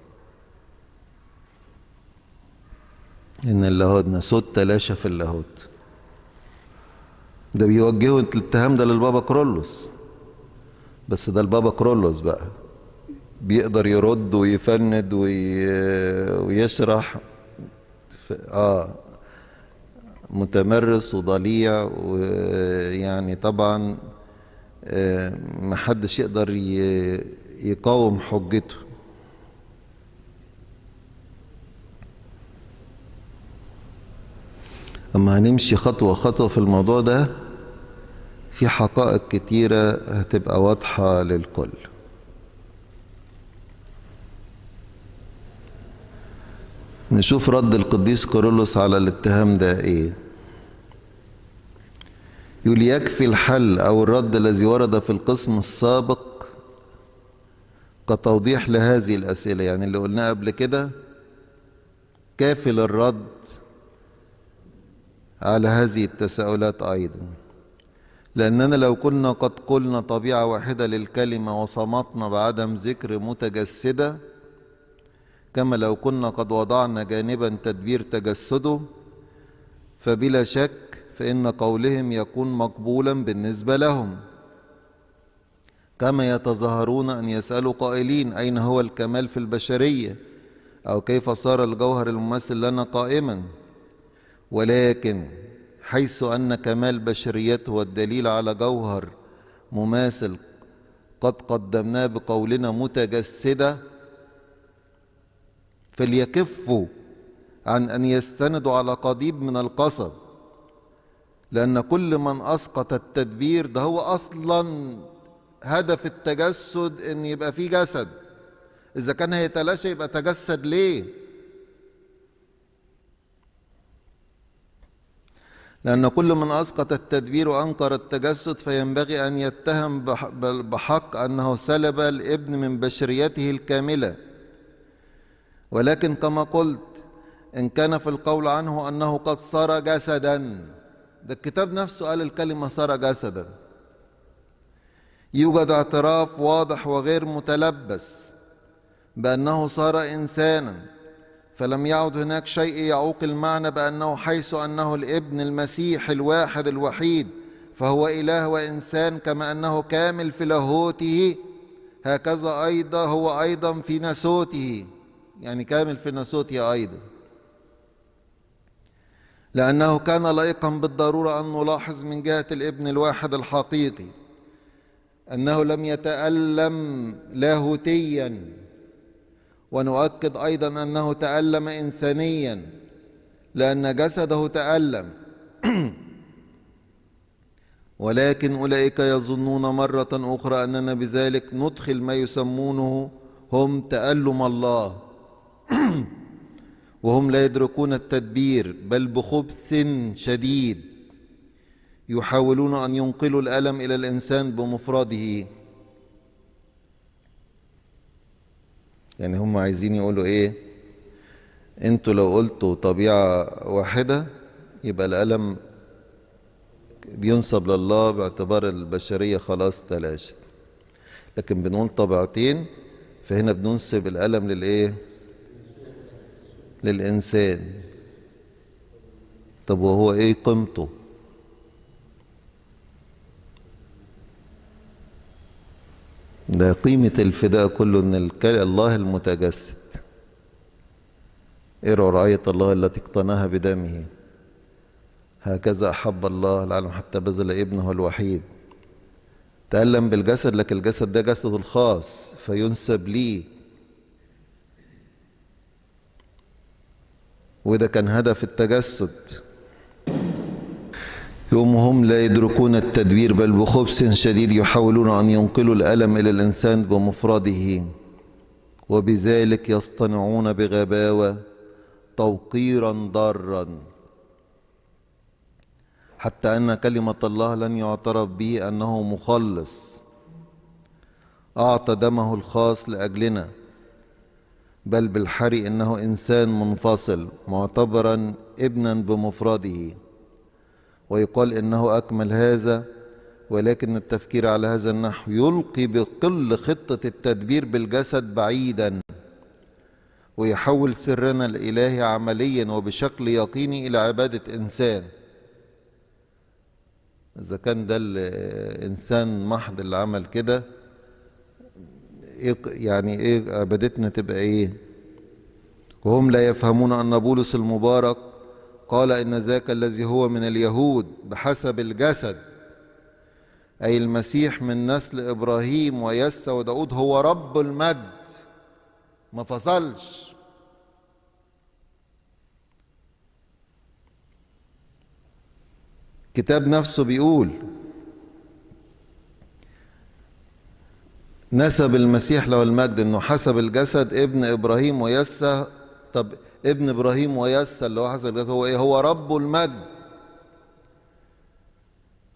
A: إن اللاهوت نسوت تلاشى في اللاهوت ده بيوجهوا الاتهام ده للبابا كرولوس بس ده البابا كرولوس بقى بيقدر يرد ويفند وي... ويشرح ف... اه متمرس وضليع ويعني طبعا آه، محدش يقدر يقاوم حجته اما هنمشي خطوه خطوه في الموضوع ده في حقائق كتيره هتبقى واضحه للكل نشوف رد القديس كارولوس على الاتهام ده ايه يقول يكفي الحل أو الرد الذي ورد في القسم السابق كتوضيح لهذه الأسئلة يعني اللي قلناه قبل كده كافي للرد على هذه التساؤلات أيضا لأننا لو كنا قد قلنا طبيعة واحدة للكلمة وصمتنا بعدم ذكر متجسدة كما لو كنا قد وضعنا جانبا تدبير تجسده فبلا شك فإن قولهم يكون مقبولا بالنسبة لهم كما يتظاهرون أن يسألوا قائلين أين هو الكمال في البشرية أو كيف صار الجوهر الممثل لنا قائما ولكن حيث أن كمال بشريته والدليل على جوهر مماثل قد قدمناه بقولنا متجسدة فليكفوا عن أن يستندوا على قضيب من القصب لأن كل من أسقط التدبير ده هو أصلا هدف التجسد إن يبقى فيه جسد إذا كان هيتلاشى يبقى تجسد ليه؟ لأن كل من أسقط التدبير وأنكر التجسد فينبغي أن يتهم بحق أنه سلب الابن من بشريته الكاملة ولكن كما قلت إن كان في القول عنه أنه قد صار جسداً ده الكتاب نفسه قال الكلمة صار جسدا يوجد اعتراف واضح وغير متلبس بأنه صار إنسانا فلم يعد هناك شيء يعوق المعنى بأنه حيث أنه الابن المسيح الواحد الوحيد فهو إله وإنسان كما أنه كامل في لاهوته هكذا أيضا هو أيضا في نسوته يعني كامل في نسوته أيضا لأنه كان لائقا بالضرورة أن نلاحظ من جهة الابن الواحد الحقيقي أنه لم يتألم لاهوتيا ونؤكد أيضا أنه تألم إنسانيا لأن جسده تألم ولكن أولئك يظنون مرة أخرى أننا بذلك ندخل ما يسمونه هم تألم الله وهم لا يدركون التدبير بل بخبث شديد يحاولون ان ينقلوا الالم الى الانسان بمفرده يعني هم عايزين يقولوا ايه انتوا لو قلتوا طبيعه واحده يبقى الالم بينسب لله باعتبار البشريه خلاص تلاشت لكن بنقول طبيعتين فهنا بننسب الالم للايه للإنسان طب وهو إيه قيمته ده قيمة الفداء كله إن الله المتجسد اقرأوا رعاية الله التي اقتناها بدمه هكذا أحب الله العالم حتى بذل ابنه الوحيد تألم بالجسد لكن الجسد ده جسده الخاص فينسب ليه وده كان هدف التجسد يوم هم لا يدركون التدبير بل بخبث شديد يحاولون أن ينقلوا الألم إلى الإنسان بمفرده وبذلك يصطنعون بغباوة توقيرا ضارا حتى أن كلمة الله لن يعترف به أنه مخلص أعطى دمه الخاص لأجلنا بل بالحري انه انسان منفصل معتبرا ابنا بمفرده ويقال انه اكمل هذا ولكن التفكير على هذا النحو يلقي بقل خطه التدبير بالجسد بعيدا ويحول سرنا الالهي عمليا وبشكل يقيني الى عباده انسان اذا كان ده الانسان محض اللي عمل كده إيه يعني إيه عبادتنا تبقى إيه وهم لا يفهمون أن بولس المبارك قال إن ذاك الذي هو من اليهود بحسب الجسد أي المسيح من نسل إبراهيم ويسى وداود هو رب المجد ما فصلش الكتاب نفسه بيقول نسب المسيح له المجد انه حسب الجسد ابن ابراهيم ويسى طب ابن ابراهيم ويسى اللي هو حسب الجسد هو ايه هو رب المجد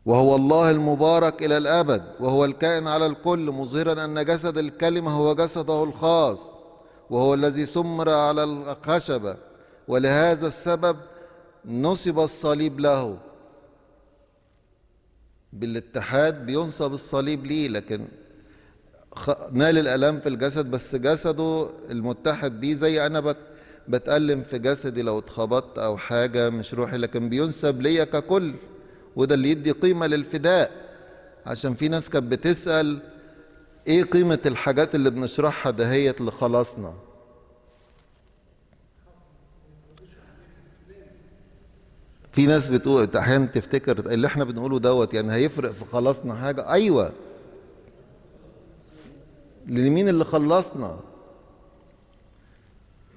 A: وهو الله المبارك الى الابد وهو الكائن على الكل مظهرا ان جسد الكلمه هو جسده الخاص وهو الذي سمر على الخشبه ولهذا السبب نصب الصليب له بالاتحاد بينصب الصليب ليه لكن نال الالام في الجسد بس جسده المتحد بيه زي انا بت بتألم في جسدي لو اتخبطت او حاجه مش روحي لكن بينسب ليا ككل وده اللي يدي قيمه للفداء عشان في ناس كانت بتسال ايه قيمه الحاجات اللي بنشرحها دهيت لخلاصنا في ناس بتقول احيانا تفتكر اللي احنا بنقوله دوت يعني هيفرق في خلاصنا حاجه ايوه لمين اللي خلصنا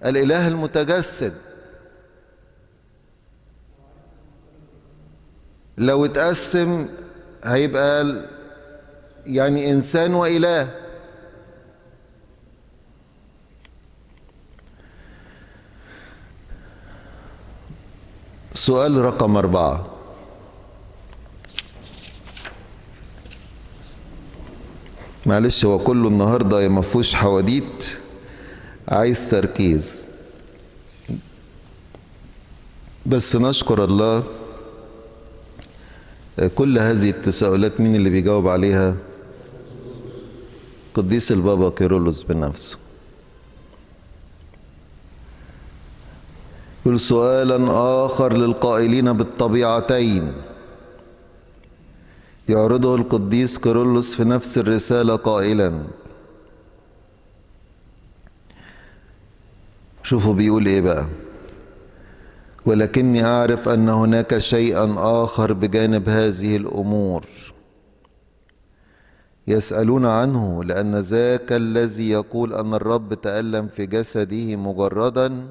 A: الاله المتجسد لو اتقسم هيبقى يعني انسان واله سؤال رقم اربعه معلش هو كله النهارده ما فيهوش حواديت عايز تركيز بس نشكر الله كل هذه التساؤلات مين اللي بيجاوب عليها قديس البابا كيرولوس بنفسه يقول سؤالا آخر للقائلين بالطبيعتين يعرضه القديس كيرلس في نفس الرسالة قائلا شوفوا بيقول ايه بقى ولكني اعرف ان هناك شيئا اخر بجانب هذه الامور يسالون عنه لان ذاك الذي يقول ان الرب تالم في جسده مجردا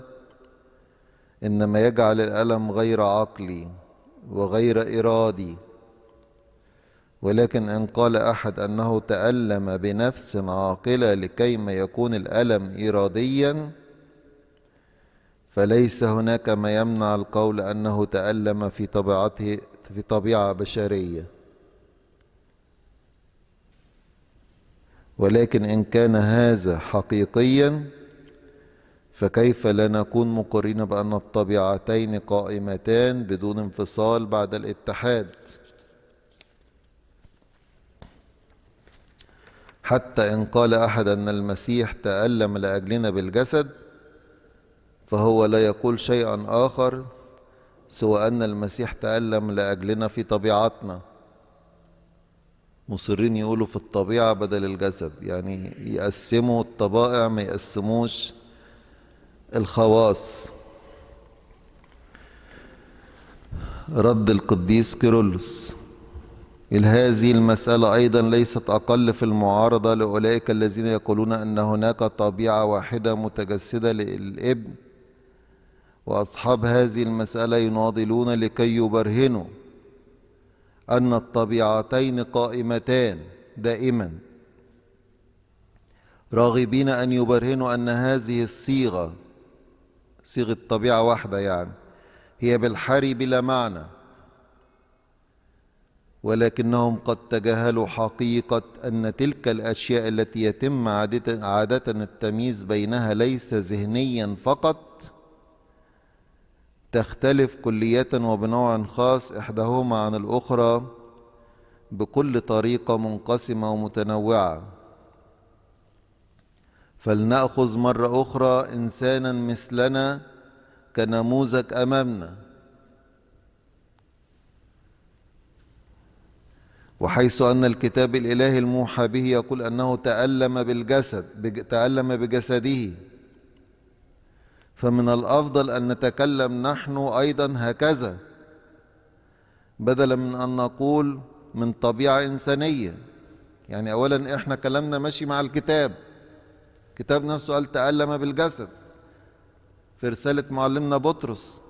A: انما يجعل الالم غير عقلي وغير ارادي ولكن إن قال أحد أنه تألم بنفس عاقلة لكي ما يكون الألم إراديًا فليس هناك ما يمنع القول أنه تألم في طبيعته في طبيعة بشرية ولكن إن كان هذا حقيقيا فكيف لا نكون مقرين بأن الطبيعتين قائمتان بدون انفصال بعد الاتحاد حتى إن قال أحد أن المسيح تألم لأجلنا بالجسد فهو لا يقول شيئا آخر سوى أن المسيح تألم لأجلنا في طبيعتنا مصرين يقولوا في الطبيعة بدل الجسد يعني يقسموا الطبائع ما يقسموش الخواص رد القديس كيرلس هذه المسألة أيضا ليست أقل في المعارضة لأولئك الذين يقولون أن هناك طبيعة واحدة متجسدة للابن وأصحاب هذه المسألة يناضلون لكي يبرهنوا أن الطبيعتين قائمتان دائما راغبين أن يبرهنوا أن هذه الصيغة صيغة طبيعة واحدة يعني هي بالحري بلا معنى ولكنهم قد تجاهلوا حقيقة أن تلك الأشياء التي يتم عادة, التمييز بينها ليس ذهنيا فقط تختلف كلية وبنوع خاص إحداهما عن الأخرى بكل طريقة منقسمة ومتنوعة فلنأخذ مرة أخرى إنسانا مثلنا كنموذج أمامنا وحيث أن الكتاب الإلهي الموحى به يقول أنه تألم بالجسد تألم بجسده فمن الأفضل أن نتكلم نحن أيضا هكذا بدلا من أن نقول من طبيعة إنسانية يعني أولا إحنا كلامنا ماشي مع الكتاب الكتاب نفسه قال تألم بالجسد في رسالة معلمنا بطرس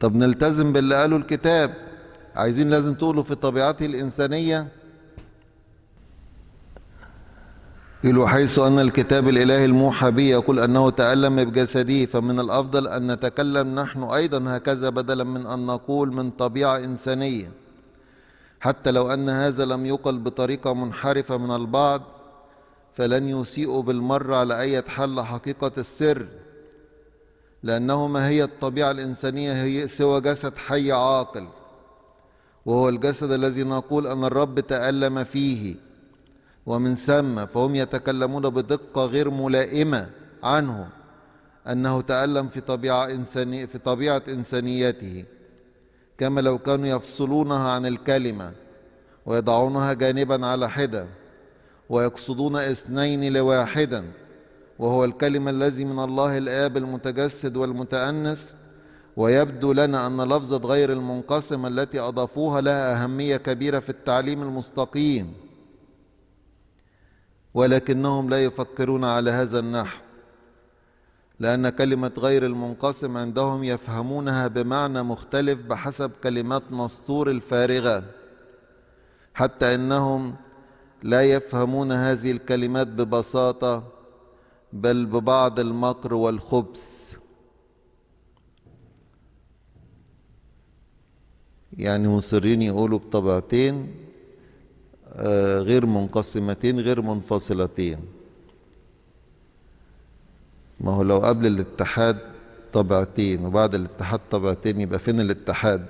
A: طب نلتزم باللي قاله الكتاب عايزين لازم تقولوا في طبيعته الإنسانية يقول حيث أن الكتاب الإلهي الموحى به يقول أنه تألم بجسده فمن الأفضل أن نتكلم نحن أيضا هكذا بدلا من أن نقول من طبيعة إنسانية حتى لو أن هذا لم يقل بطريقة منحرفة من البعض فلن يسيئوا بالمرة على أي حل حقيقة السر لأنه ما هي الطبيعة الإنسانية هي سوى جسد حي عاقل وهو الجسد الذي نقول أن الرب تألم فيه ومن ثم فهم يتكلمون بدقة غير ملائمة عنه أنه تألم في طبيعة إنسانية في طبيعة إنسانيته كما لو كانوا يفصلونها عن الكلمة ويضعونها جانبا على حدة ويقصدون اثنين لواحدا وهو الكلم الذي من الله الآب المتجسد والمتأنس ويبدو لنا أن لفظة غير المنقسم التي أضافوها لها أهمية كبيرة في التعليم المستقيم ولكنهم لا يفكرون على هذا النحو لأن كلمة غير المنقسم عندهم يفهمونها بمعنى مختلف بحسب كلمات مسطور الفارغة حتى إنهم لا يفهمون هذه الكلمات ببساطة بل ببعض المكر والخبث يعني مصرين يقولوا بطبعتين آه، غير منقسمتين غير منفصلتين ما هو لو قبل الاتحاد طبعتين وبعد الاتحاد طبعتين يبقى فين الاتحاد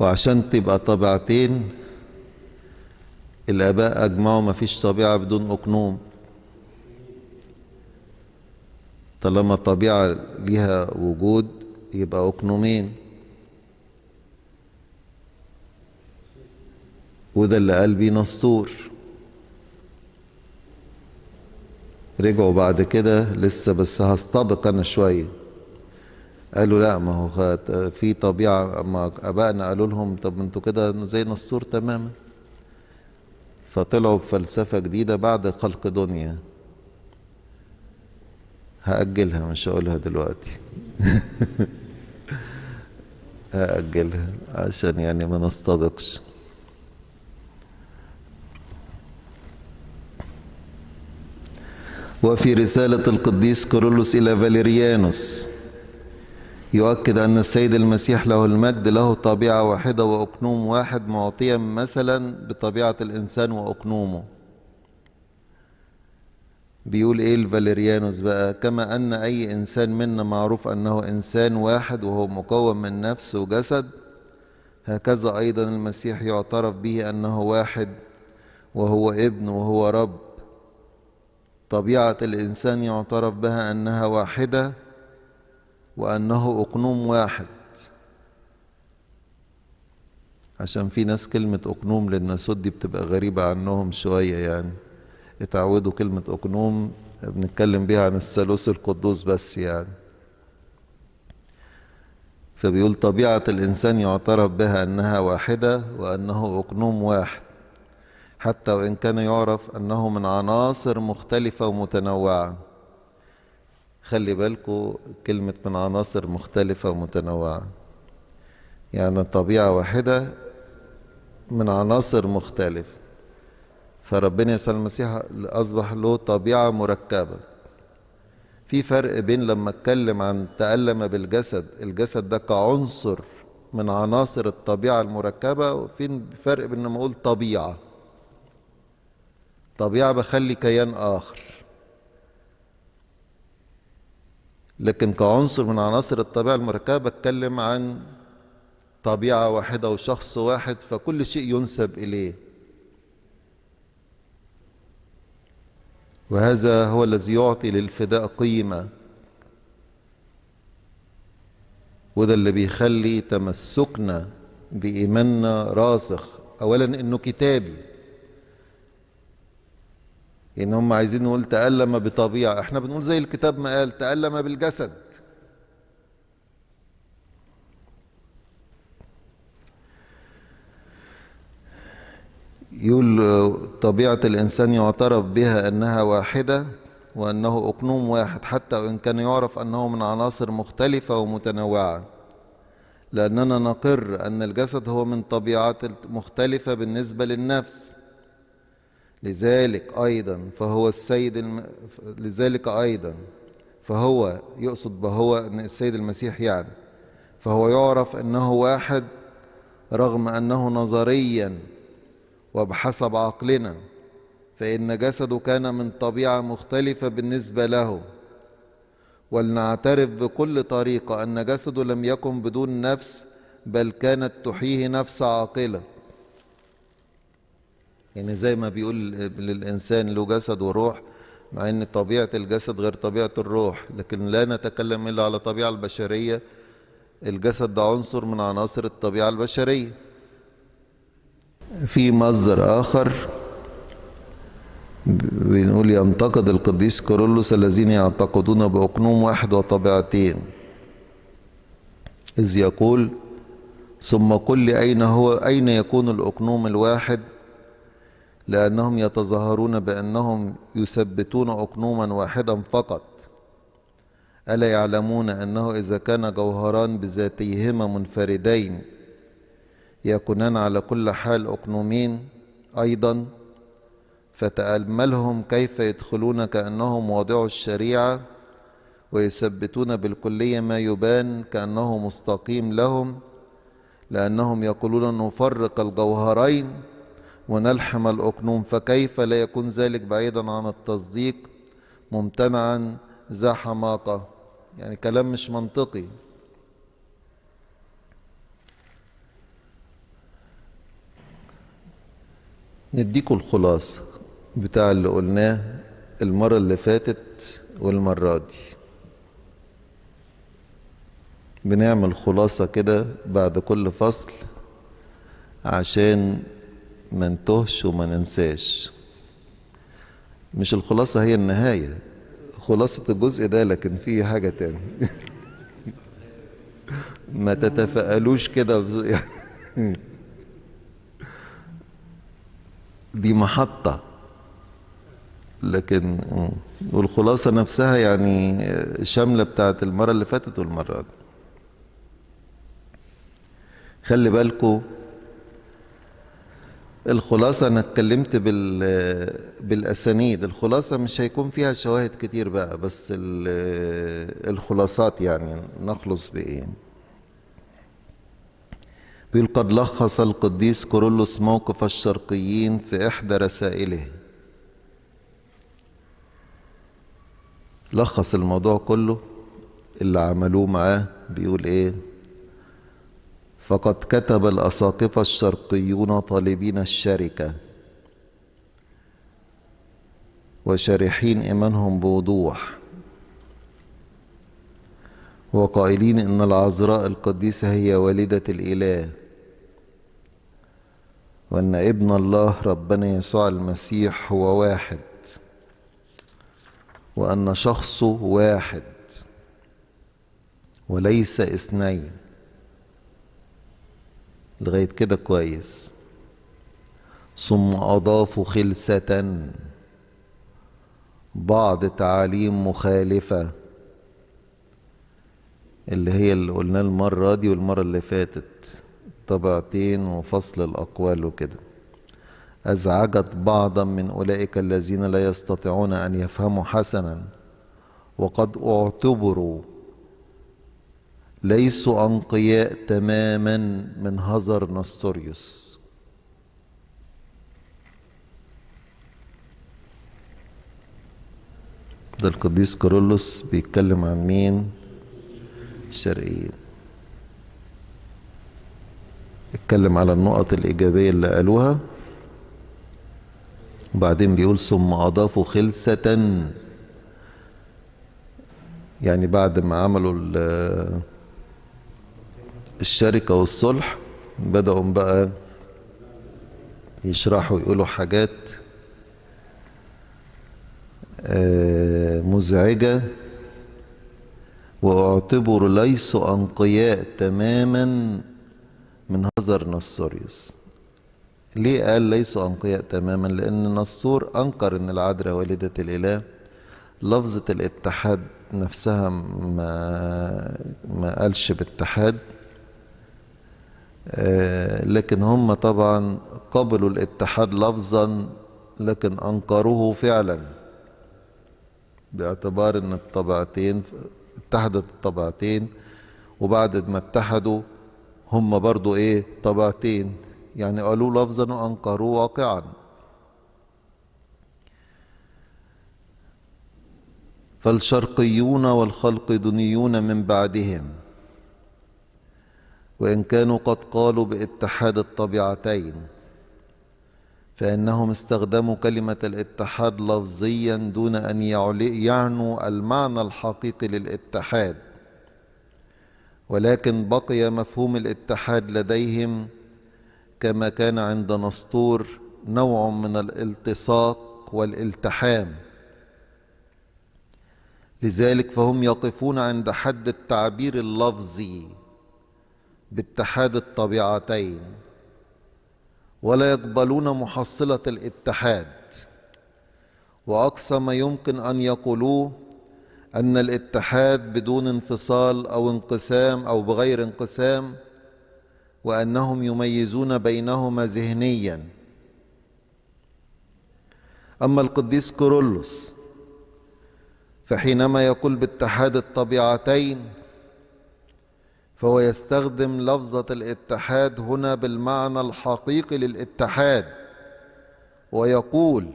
A: وعشان تبقى طبعتين الآباء أجمعوا ما فيش طبيعة بدون أقنوم طالما الطبيعة ليها وجود يبقى أقنومين وده اللي قال بيه نسطور رجعوا بعد كده لسه بس هستبق أنا شوية قالوا لا ما هو في طبيعة أما آبائنا قالوا لهم طب انتوا كده زي نسطور تماما فطلعوا بفلسفة جديدة بعد خلق دنيا هأجلها مش هقولها دلوقتي هأجلها عشان يعني ما نستبقش وفي رسالة القديس كورولوس إلى فاليريانوس يؤكد أن السيد المسيح له المجد له طبيعة واحدة وأكنوم واحد معطيا مثلا بطبيعة الإنسان وأكنومه بيقول إيه الفاليريانوس بقى كما أن أي إنسان منا معروف أنه إنسان واحد وهو مكون من نفس وجسد هكذا أيضا المسيح يعترف به أنه واحد وهو ابن وهو رب طبيعة الإنسان يعترف بها أنها واحدة وأنه أقنوم واحد عشان في ناس كلمة أقنوم للناسوت دي بتبقى غريبة عنهم شوية يعني اتعودوا كلمة أقنوم بنتكلم بيها عن الثالوث القدوس بس يعني فبيقول طبيعة الإنسان يعترف بها أنها واحدة وأنه أقنوم واحد حتى وإن كان يعرف أنه من عناصر مختلفة ومتنوعة خلي بالكو كلمة من عناصر مختلفة ومتنوعة يعني الطبيعة واحدة من عناصر مختلفة فربنا يسوع المسيح أصبح له طبيعة مركبة في فرق بين لما اتكلم عن تألم بالجسد الجسد ده كعنصر من عناصر الطبيعة المركبة وفي فرق بين لما أقول طبيعة طبيعة بخلي كيان آخر لكن كعنصر من عناصر الطبيعة المركبة بتكلم عن طبيعة واحدة وشخص واحد فكل شيء ينسب إليه وهذا هو الذي يعطي للفداء قيمة وده اللي بيخلي تمسكنا بإيماننا راسخ أولا إنه كتابي ان هم عايزين نقول تألم بطبيعة احنا بنقول زي الكتاب ما قال تألم بالجسد يقول طبيعة الإنسان يعترف بها أنها واحدة وأنه أقنوم واحد حتى وإن كان يعرف أنه من عناصر مختلفة ومتنوعة لأننا نقر أن الجسد هو من طبيعات مختلفة بالنسبة للنفس لذلك أيضا فهو السيد الم... لذلك أيضا فهو يقصد بهو أن السيد المسيح يعني فهو يعرف أنه واحد رغم أنه نظريا وبحسب عقلنا فإن جسده كان من طبيعة مختلفة بالنسبة له ولنعترف بكل طريقة أن جسده لم يكن بدون نفس بل كانت تحييه نفس عاقله يعني زي ما بيقول للإنسان له جسد وروح مع أن طبيعة الجسد غير طبيعة الروح لكن لا نتكلم إلا على الطبيعة البشرية الجسد ده عنصر من عناصر الطبيعة البشرية في مصدر آخر بنقول ينتقد القديس كورولوس الذين يعتقدون بأقنوم واحد وطبيعتين إذ يقول ثم قل لي أين هو أين يكون الأقنوم الواحد لأنهم يتظاهرون بأنهم يثبتون أقنوما واحدا فقط ألا يعلمون أنه إذا كان جوهران بذاتيهما منفردين يكونان على كل حال أقنومين أيضا فتأملهم كيف يدخلون كأنهم واضع الشريعة ويثبتون بالكلية ما يبان كأنه مستقيم لهم لأنهم يقولون نفرق الجوهرين ونلحم الأقنوم فكيف لا يكون ذلك بعيدا عن التصديق ممتنعا ذا حماقة يعني كلام مش منطقي نديكوا الخلاصة بتاع اللي قلناه المرة اللي فاتت والمرة دي بنعمل خلاصة كده بعد كل فصل عشان ما نتهش وما ننساش مش الخلاصة هي النهاية خلاصة الجزء ده لكن فيه حاجة تاني ما تتفائلوش كده يعني دي محطة لكن والخلاصة نفسها يعني شاملة بتاعت المرة اللي فاتت والمرة دي خلي بالكم الخلاصة أنا اتكلمت بال بالأسانيد الخلاصة مش هيكون فيها شواهد كتير بقى بس الخلاصات يعني نخلص بإيه بيقول قد لخص القديس كورولوس موقف الشرقيين في إحدى رسائله لخص الموضوع كله اللي عملوه معاه بيقول إيه فقد كتب الأساقفة الشرقيون طالبين الشركة وشارحين إيمانهم بوضوح وقائلين إن العذراء القديسة هي والدة الإله وأن ابن الله ربنا يسوع المسيح هو واحد وأن شخصه واحد وليس اثنين لغاية كده كويس ثم أضافوا خلسة بعض تعاليم مخالفة اللي هي اللي قلناه المرة دي والمرة اللي فاتت طبعتين وفصل الأقوال وكده أزعجت بعضا من أولئك الذين لا يستطيعون أن يفهموا حسنا وقد اعتبروا ليسوا أنقياء تماما من هزر نستوريوس ده القديس كارولوس بيتكلم عن مين الشرقيين اتكلم على النقط الإيجابية اللي قالوها وبعدين بيقول ثم أضافوا خلسة يعني بعد ما عملوا الشركة والصلح بدأوا بقى يشرحوا يقولوا حاجات آه، مزعجة واعتبروا ليسوا أنقياء تماما من هزر نصوريوس ليه قال ليسوا أنقياء تماما لأن نصور أنكر أن العذراء والدة الإله لفظة الاتحاد نفسها ما, ما قالش باتحاد آه، لكن هم طبعا قبلوا الاتحاد لفظا لكن أنكروه فعلا باعتبار أن الطبعتين اتحدت الطبعتين وبعد ما اتحدوا هم برضو إيه طبعتين يعني قالوا لفظا وأنكروه واقعا فالشرقيون والخلق دنيون من بعدهم وإن كانوا قد قالوا باتحاد الطبيعتين فإنهم استخدموا كلمة الاتحاد لفظيا دون أن يعنوا المعنى الحقيقي للاتحاد ولكن بقي مفهوم الاتحاد لديهم كما كان عند نسطور نوع من الالتصاق والالتحام لذلك فهم يقفون عند حد التعبير اللفظي باتحاد الطبيعتين ولا يقبلون محصله الاتحاد واقصى ما يمكن ان يقولوه ان الاتحاد بدون انفصال او انقسام او بغير انقسام وانهم يميزون بينهما ذهنيا اما القديس كورولوس فحينما يقول باتحاد الطبيعتين فهو يستخدم لفظة الاتحاد هنا بالمعنى الحقيقي للاتحاد ويقول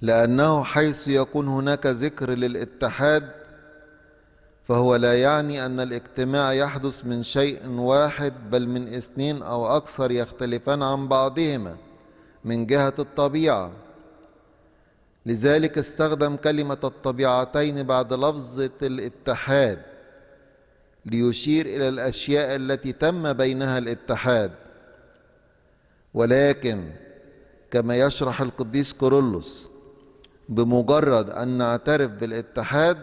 A: لأنه حيث يكون هناك ذكر للاتحاد فهو لا يعني أن الاجتماع يحدث من شيء واحد بل من اثنين أو أكثر يختلفان عن بعضهما من جهة الطبيعة لذلك استخدم كلمة الطبيعتين بعد لفظة الاتحاد ليشير الى الاشياء التي تم بينها الاتحاد ولكن كما يشرح القديس كورولوس بمجرد ان نعترف بالاتحاد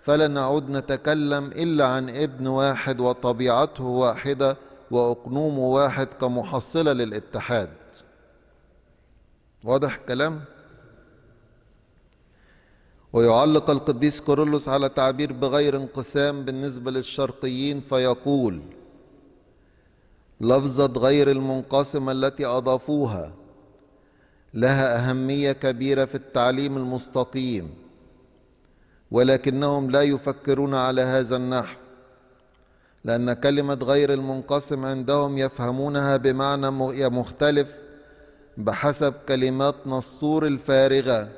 A: فلا نعود نتكلم الا عن ابن واحد وطبيعته واحده واقنومه واحد كمحصله للاتحاد واضح الكلام ويعلق القديس كورولوس على تعبير بغير انقسام بالنسبة للشرقيين فيقول لفظة غير المنقسمة التي أضافوها لها أهمية كبيرة في التعليم المستقيم ولكنهم لا يفكرون على هذا النحو لأن كلمة غير المنقسم عندهم يفهمونها بمعنى مختلف بحسب كلمات نصور الفارغة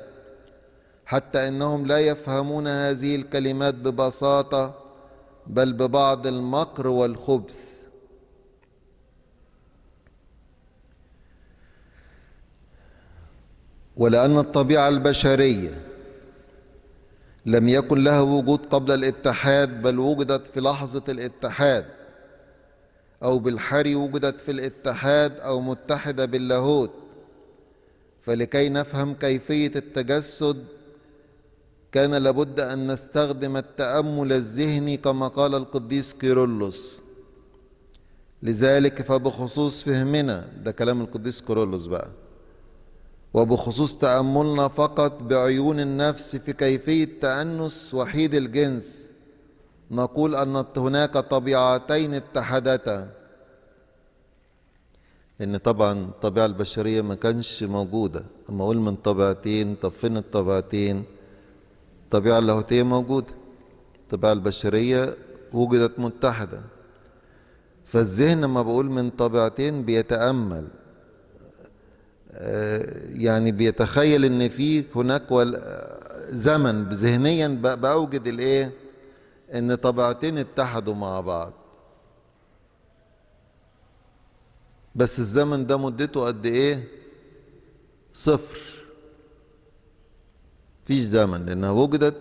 A: حتى انهم لا يفهمون هذه الكلمات ببساطه بل ببعض المكر والخبث ولان الطبيعه البشريه لم يكن لها وجود قبل الاتحاد بل وجدت في لحظه الاتحاد او بالحري وجدت في الاتحاد او متحده باللاهوت فلكي نفهم كيفيه التجسد كان لابد أن نستخدم التأمل الذهني كما قال القديس كيرلس لذلك فبخصوص فهمنا ده كلام القديس كيرلس بقى وبخصوص تأملنا فقط بعيون النفس في كيفية تأنس وحيد الجنس نقول أن هناك طبيعتين اتحدتا إن طبعا الطبيعة البشرية ما كانش موجودة أما أقول من طبيعتين طب فين الطبيعتين الطبيعة اللاهوتية موجودة الطبيعة البشرية وجدت متحدة فالذهن لما بقول من طبيعتين بيتأمل آه، يعني بيتخيل ان في هناك زمن ذهنيا باوجد الايه ان طبيعتين اتحدوا مع بعض بس الزمن ده مدته قد ايه صفر فيش زمن لأنها وجدت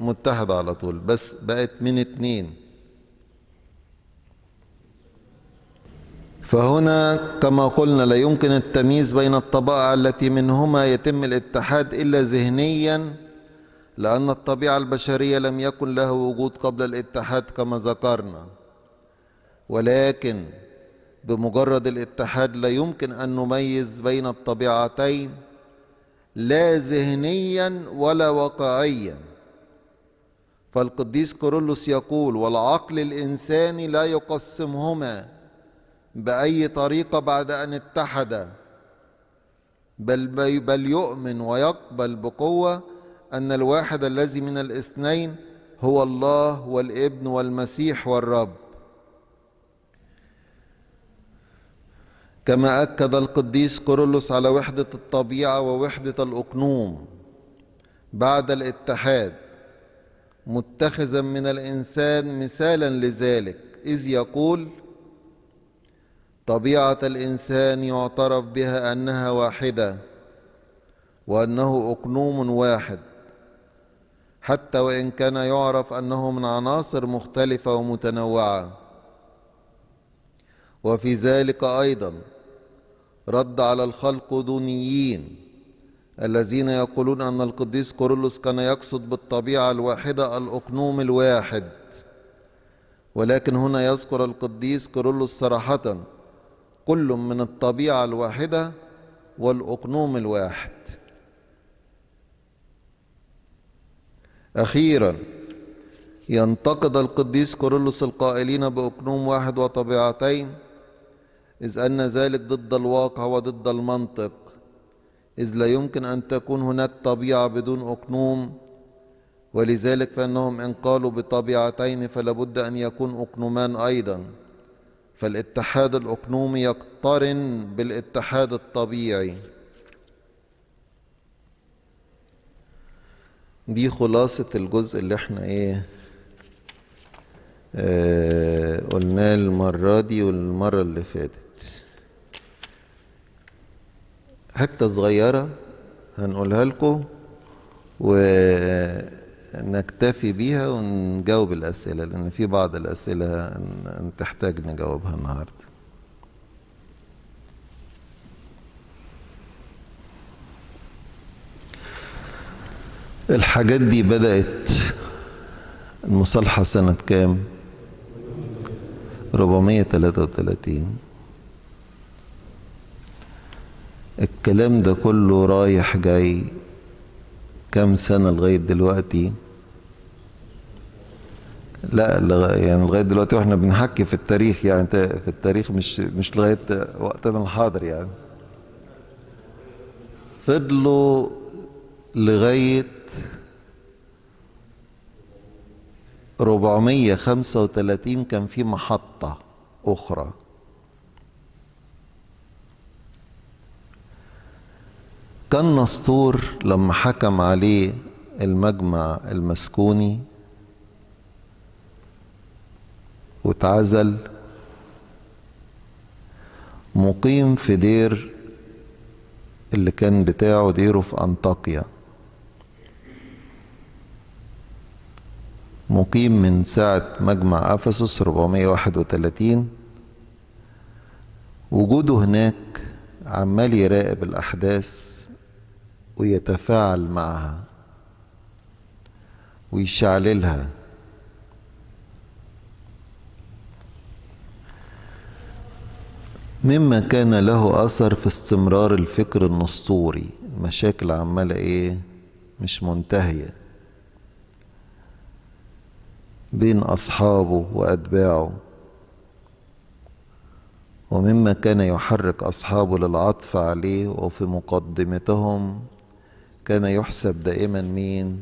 A: متحدة على طول بس بقت من اتنين فهنا كما قلنا لا يمكن التمييز بين الطبائع التي منهما يتم الاتحاد إلا ذهنيا لأن الطبيعة البشرية لم يكن لها وجود قبل الاتحاد كما ذكرنا ولكن بمجرد الاتحاد لا يمكن أن نميز بين الطبيعتين لا ذهنيا ولا واقعيا فالقديس كورولوس يقول والعقل الانساني لا يقسمهما باي طريقه بعد ان اتحدا بل بل يؤمن ويقبل بقوه ان الواحد الذي من الاثنين هو الله والابن والمسيح والرب كما أكد القديس كورولوس على وحدة الطبيعة ووحدة الأقنوم بعد الاتحاد متخذا من الإنسان مثالا لذلك إذ يقول طبيعة الإنسان يعترف بها أنها واحدة وأنه أقنوم واحد حتى وإن كان يعرف أنه من عناصر مختلفة ومتنوعة وفي ذلك أيضاً رد على الخلق دونيين الذين يقولون أن القديس كورولوس كان يقصد بالطبيعة الواحدة الأقنوم الواحد ولكن هنا يذكر القديس كورولوس صراحة كل من الطبيعة الواحدة والأقنوم الواحد أخيرا ينتقد القديس كورولوس القائلين بأقنوم واحد وطبيعتين إذ أن ذلك ضد الواقع وضد المنطق إذ لا يمكن أن تكون هناك طبيعة بدون أقنوم ولذلك فإنهم إن قالوا بطبيعتين فلابد أن يكون أقنومان أيضا فالاتحاد الأقنومي يقترن بالاتحاد الطبيعي دي خلاصة الجزء اللي احنا ايه آه قلناه المرة دي والمرة اللي فاتت حتة صغيرة هنقولها لكم ونكتفي بيها ونجاوب الأسئلة لأن في بعض الأسئلة تحتاج نجاوبها النهاردة الحاجات دي بدأت المصالحة سنة كام؟ 433 الكلام ده كله رايح جاي كام سنة لغاية دلوقتي لا يعني لغاية دلوقتي واحنا بنحكي في التاريخ يعني في التاريخ مش مش لغاية وقتنا الحاضر يعني فضلوا لغاية 435 كان في محطة أخرى كان نسطور لما حكم عليه المجمع المسكوني واتعزل مقيم في دير اللي كان بتاعه ديره في أنطاكيا مقيم من ساعة مجمع أفسس 431 وجوده هناك عمال يراقب الأحداث ويتفاعل معها ويشعللها مما كان له أثر في استمرار الفكر النسطوري مشاكل عمالة إيه مش منتهية بين أصحابه وأتباعه ومما كان يحرك أصحابه للعطف عليه وفي مقدمتهم كان يحسب دائما مين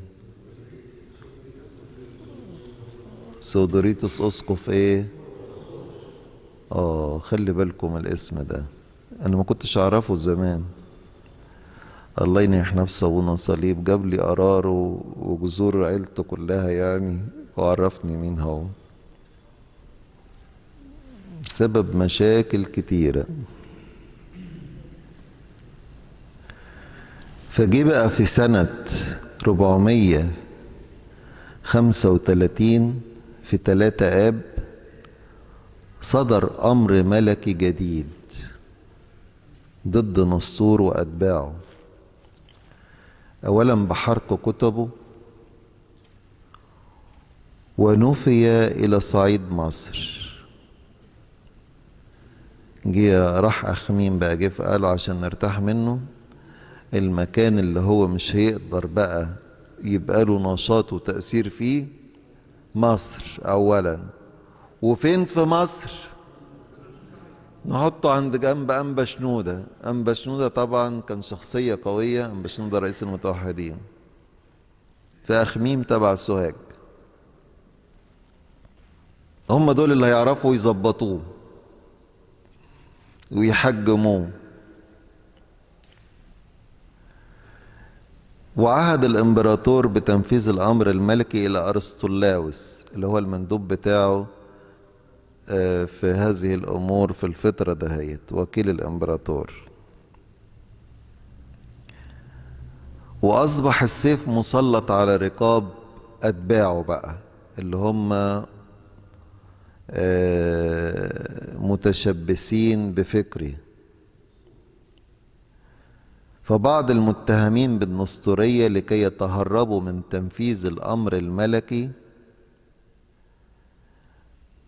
A: سودوريتوس اسقف ايه اه خلي بالكم الاسم ده انا ما كنتش اعرفه زمان الله ينيح نفسه ابونا صليب جاب لي قراره وجذور عيلته كلها يعني وعرفني مين هو سبب مشاكل كتيره فجه بقى في سنة 435 في 3 آب صدر أمر ملكي جديد ضد نسطور وأتباعه أولا بحرق كتبه ونفي إلى صعيد مصر جه راح أخمين بقى جه فقاله عشان نرتاح منه المكان اللي هو مش هيقدر بقى يبقى له نشاط وتأثير فيه مصر أولا وفين في مصر نحطه عند جنب أنبا شنودة أنبا شنودة طبعا كان شخصية قوية أنبا شنودة رئيس المتوحدين في أخميم تبع سوهاج هم دول اللي هيعرفوا يظبطوه ويحجموه وعهد الامبراطور بتنفيذ الامر الملكي الى ارسطولاوس اللي هو المندوب بتاعه آه، في هذه الامور في الفتره دهيت وكيل الامبراطور واصبح السيف مسلط على رقاب اتباعه بقى اللي هم آه، متشبثين بفكره فبعض المتهمين بالنسطورية لكي يتهربوا من تنفيذ الأمر الملكي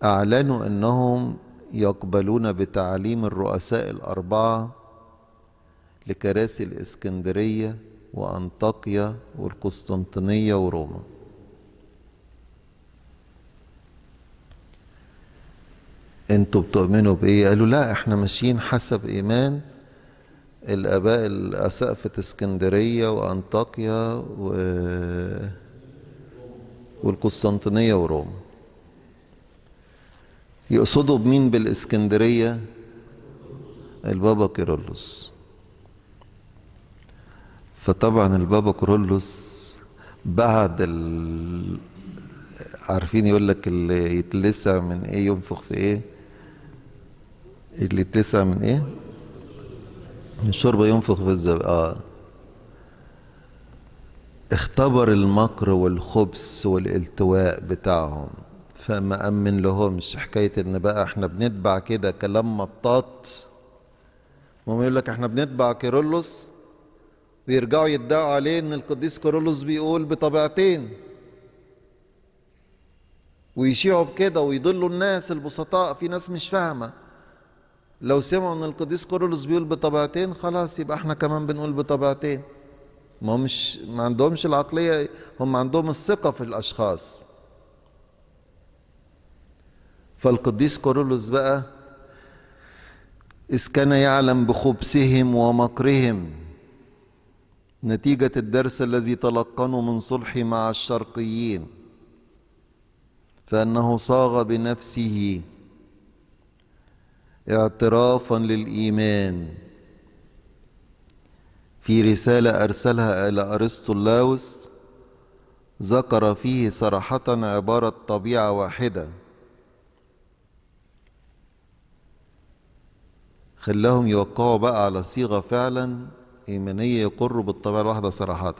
A: أعلنوا أنهم يقبلون بتعليم الرؤساء الأربعة لكراسي الإسكندرية وأنطاكيا والقسطنطينية وروما انتوا بتؤمنوا بإيه؟ قالوا لا احنا ماشيين حسب إيمان الآباء الأسقفة اسكندرية وأنطاكيا و... والقسطنطينية وروما يقصدوا بمين بالإسكندرية البابا كيرلس فطبعا البابا كيرلس بعد ال... عارفين يقول لك اللي يتلسع من ايه ينفخ في ايه اللي يتلسع من ايه الشوربة ينفخ في الزب آه اختبر المكر والخبث والالتواء بتاعهم فما أمن لهمش حكاية إن بقى إحنا بنتبع كده كلام مطاط هم يقول لك إحنا بنتبع كيرلس ويرجعوا يدعوا عليه إن القديس كيرلس بيقول بطبيعتين ويشيعوا بكده ويضلوا الناس البسطاء في ناس مش فاهمه لو سمعوا ان القديس كورولوس بيقول بطبيعتين خلاص يبقى احنا كمان بنقول بطبيعتين ما مش ما عندهمش العقليه هم عندهم الثقه في الاشخاص فالقديس كورولوس بقى إذ كان يعلم بخبثهم ومكرهم نتيجة الدرس الذي تلقنه من صلح مع الشرقيين فأنه صاغ بنفسه اعترافا للإيمان في رسالة أرسلها إلى أرسطولاوس ذكر فيه صراحة عبارة طبيعة واحدة خلاهم يوقعوا بقى على صيغة فعلا إيمانية يقروا بالطبيعة الواحدة صراحة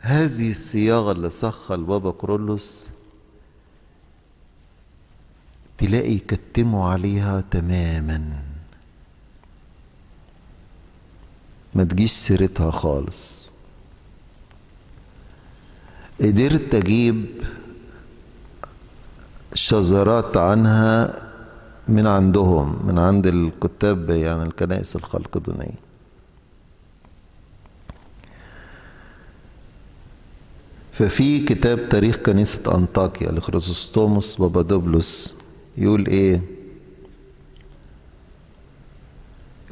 A: هذه الصياغة اللي صخى البابا كرولوس تلاقي يكتموا عليها تماما ما تجيش سيرتها خالص قدرت اجيب شذرات عنها من عندهم من عند الكتاب يعني الكنائس الخلق الخلقدونيه ففي كتاب تاريخ كنيسة أنطاكيا بابا دبلوس يقول ايه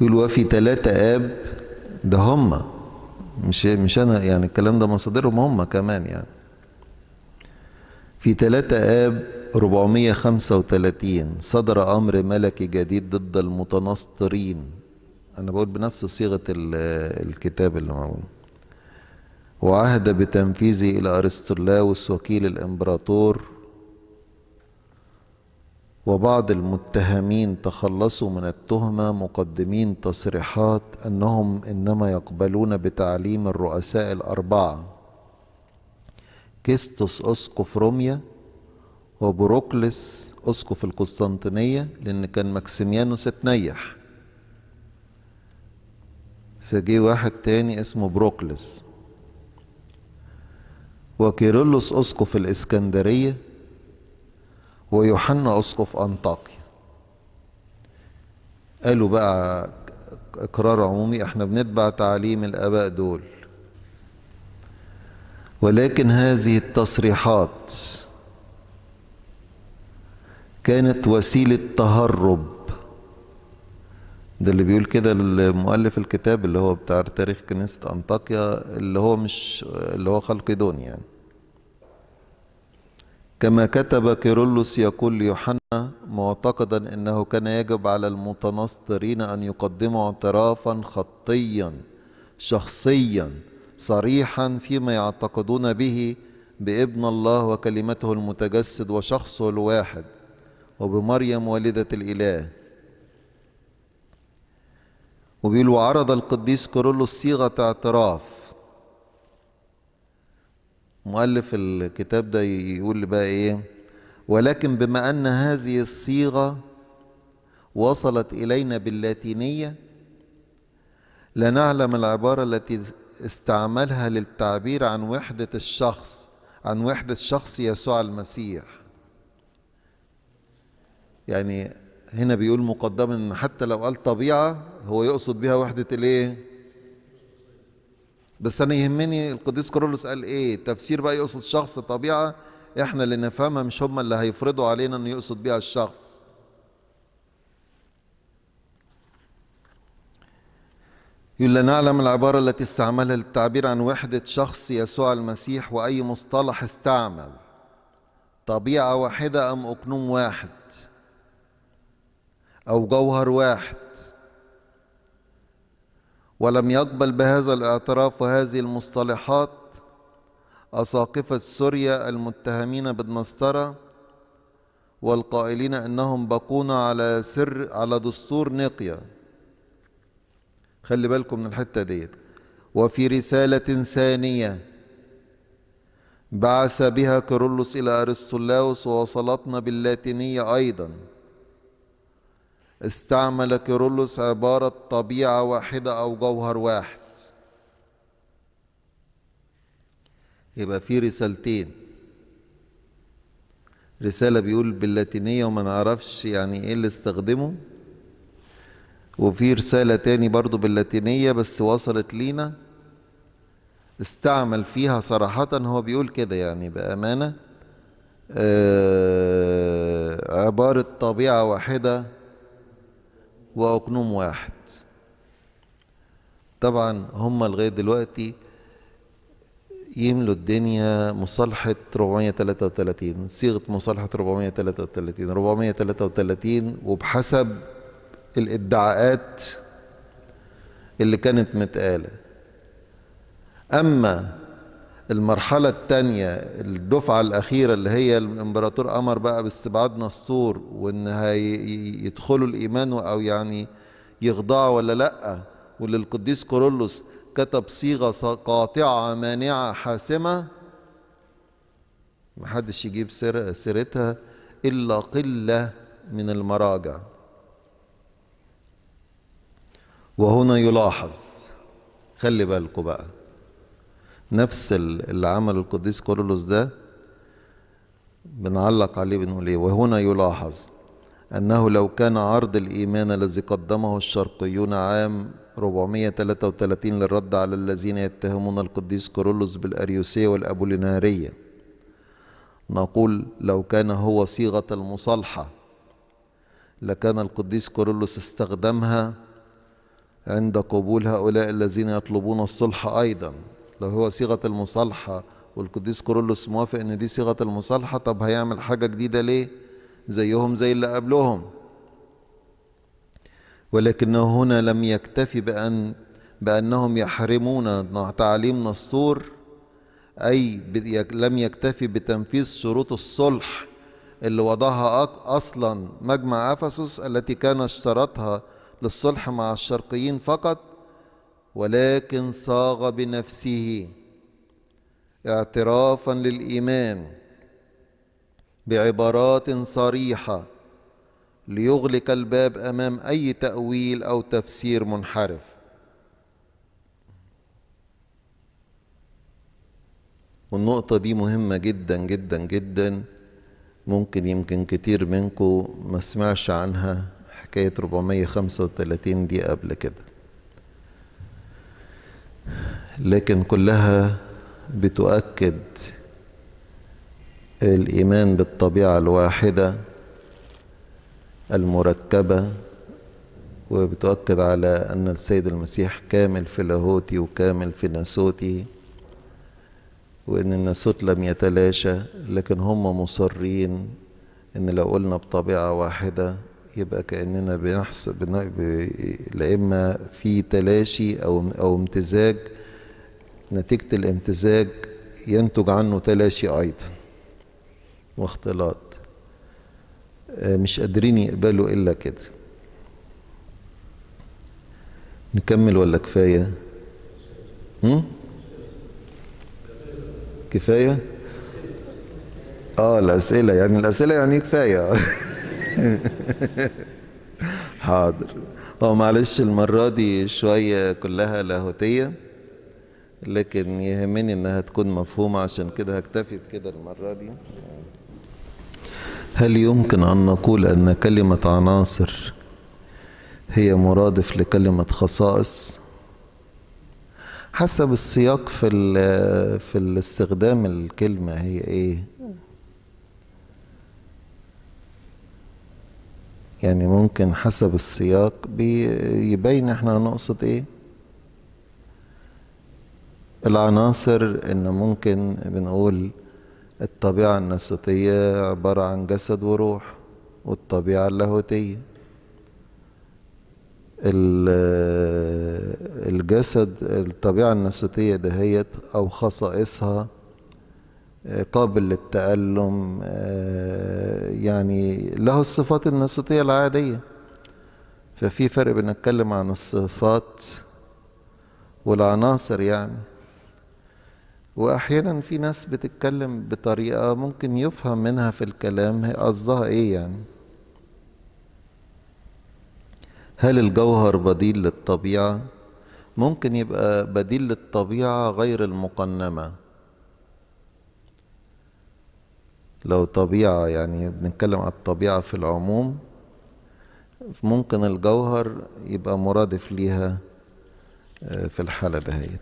A: يقول وفي ثلاثة آب ده هم مش مش أنا يعني الكلام ده مصادرهم هم كمان يعني في ثلاثة آب 435 صدر أمر ملكي جديد ضد المتنصرين أنا بقول بنفس صيغة الكتاب اللي معقول وعهد بتنفيذه إلى أرسطولاوس وكيل الإمبراطور وبعض المتهمين تخلصوا من التهمة مقدمين تصريحات أنهم إنما يقبلون بتعليم الرؤساء الأربعة كيستوس أسقف روميا وبروكلس أسقف القسطنطينية لأن كان ماكسيميانوس اتنيح فجي واحد تاني اسمه بروكلس وكيرلس أسقف الإسكندرية ويوحنا أسقف أنطاكيا قالوا بقى إقرار عمومي احنا بنتبع تعليم الآباء دول ولكن هذه التصريحات كانت وسيلة تهرب ده اللي بيقول كده المؤلف الكتاب اللي هو بتاع تاريخ كنيسة أنطاكيا اللي هو مش اللي هو دون يعني كما كتب كيرلس يقول ليوحنا معتقدا انه كان يجب على المتنصرين ان يقدموا اعترافا خطيا شخصيا صريحا فيما يعتقدون به بابن الله وكلمته المتجسد وشخصه الواحد وبمريم والدة الإله وبيقول وعرض القديس كيرلس صيغة اعتراف مؤلف الكتاب ده يقول بقى ايه ولكن بما ان هذه الصيغه وصلت الينا باللاتينيه لنعلم العباره التي استعملها للتعبير عن وحده الشخص عن وحده شخص يسوع المسيح يعني هنا بيقول مقدما حتى لو قال طبيعه هو يقصد بها وحده الايه بس انا يهمني القديس كرولوس قال ايه تفسير بقى يقصد شخص طبيعه احنا اللي نفهمها مش هم اللي هيفرضوا علينا انه يقصد بيها الشخص يقول نعلم العبارة التي استعملها للتعبير عن وحدة شخص يسوع المسيح وأي مصطلح استعمل طبيعة واحدة أم أقنوم واحد أو جوهر واحد ولم يقبل بهذا الاعتراف وهذه المصطلحات أساقفة سوريا المتهمين بالنصرة والقائلين أنهم بقون على سر على دستور نقية خلي بالكم من الحتة ديت وفي رسالة ثانية بعث بها كيرلس إلى أرسطولاوس ووصلتنا باللاتينية أيضاً استعمل كيرلس عبارة طبيعة واحدة أو جوهر واحد يبقى في رسالتين رسالة بيقول باللاتينية وما نعرفش يعني ايه اللي استخدمه وفي رسالة تاني برضو باللاتينية بس وصلت لينا استعمل فيها صراحة هو بيقول كده يعني بأمانة آه، عبارة طبيعة واحدة وأقنوم واحد طبعا هم لغاية دلوقتي يملوا الدنيا مصالحة 433 صيغة مصالحة 433 433 وبحسب الادعاءات اللي كانت متقالة أما المرحلة الثانية الدفعة الأخيرة اللي هي الإمبراطور أمر بقى باستبعاد نصور وإن يدخلوا الإيمان أو يعني يخضعوا ولا لأ واللي القديس كورولوس كتب صيغة قاطعة مانعة حاسمة محدش يجيب سير سيرتها إلا قلة من المراجع وهنا يلاحظ خلي بالكم بقى نفس اللي عمله القديس كورولوس ده بنعلق عليه بنقول ايه وهنا يلاحظ أنه لو كان عرض الإيمان الذي قدمه الشرقيون عام 433 للرد على الذين يتهمون القديس كورولوس بالأريوسية والأبولينارية نقول لو كان هو صيغة المصالحة لكان القديس كورولوس استخدمها عند قبول هؤلاء الذين يطلبون الصلح أيضا لو هو صيغه المصالحه والقديس كورولوس موافق ان دي صيغه المصالحه طب هيعمل حاجه جديده ليه زيهم زي اللي قبلهم ولكنه هنا لم يكتفي بان بانهم يحرمون تعليم نسطور اي لم يكتفي بتنفيذ شروط الصلح اللي وضعها اصلا مجمع افسس التي كان اشترطها للصلح مع الشرقيين فقط ولكن صاغ بنفسه اعترافا للإيمان بعبارات صريحة ليغلق الباب أمام أي تأويل أو تفسير منحرف والنقطة دي مهمة جدا جدا جدا ممكن يمكن كتير منكم ما سمعش عنها حكاية 435 دي قبل كده لكن كلها بتؤكد الإيمان بالطبيعة الواحدة المركبة وبتؤكد على أن السيد المسيح كامل في لاهوتي وكامل في ناسوتي وإن الناسوت لم يتلاشى لكن هم مصرين إن لو قلنا بطبيعة واحدة يبقى كاننا بنحصل لا اما في تلاشي او او امتزاج نتيجه الامتزاج ينتج عنه تلاشي ايضا واختلاط آه، مش قادرين يقبلوا الا كده نكمل ولا كفايه هم؟ كفايه اه الاسئله يعني الاسئله يعني كفايه حاضر هو معلش المرة دي شوية كلها لاهوتية لكن يهمني انها تكون مفهومة عشان كده هكتفي بكده المرة دي هل يمكن ان نقول ان كلمة عناصر هي مرادف لكلمة خصائص حسب السياق في في الاستخدام الكلمة هي ايه يعني ممكن حسب السياق بيبين احنا نقصد ايه العناصر ان ممكن بنقول الطبيعة النسطية عبارة عن جسد وروح والطبيعة اللاهوتية الجسد الطبيعة النسطية دهيت أو خصائصها قابل للتألم آه، يعني له الصفات النسطية العادية ففي فرق بين نتكلم عن الصفات والعناصر يعني واحيانا في ناس بتتكلم بطريقه ممكن يفهم منها في الكلام هي قصدها ايه يعني هل الجوهر بديل للطبيعه ممكن يبقى بديل للطبيعه غير المقنمه لو طبيعة يعني بنتكلم عن الطبيعة في العموم ممكن الجوهر يبقى مرادف ليها آه، في الحالة دهيت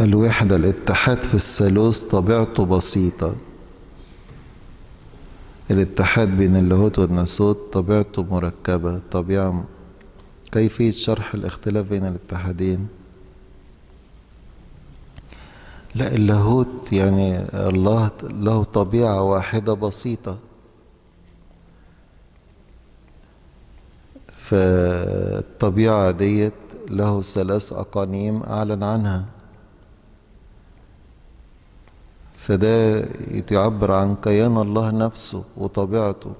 A: الوحدة الاتحاد في الثالوث طبيعته بسيطة الاتحاد بين اللاهوت والناسوت طبيعته مركبة طبيعة كيفية شرح الاختلاف بين الاتحادين لا اللاهوت يعني الله له طبيعة واحدة بسيطة فالطبيعة ديت له ثلاث أقانيم أعلن عنها فده يعبر عن كيان الله نفسه وطبيعته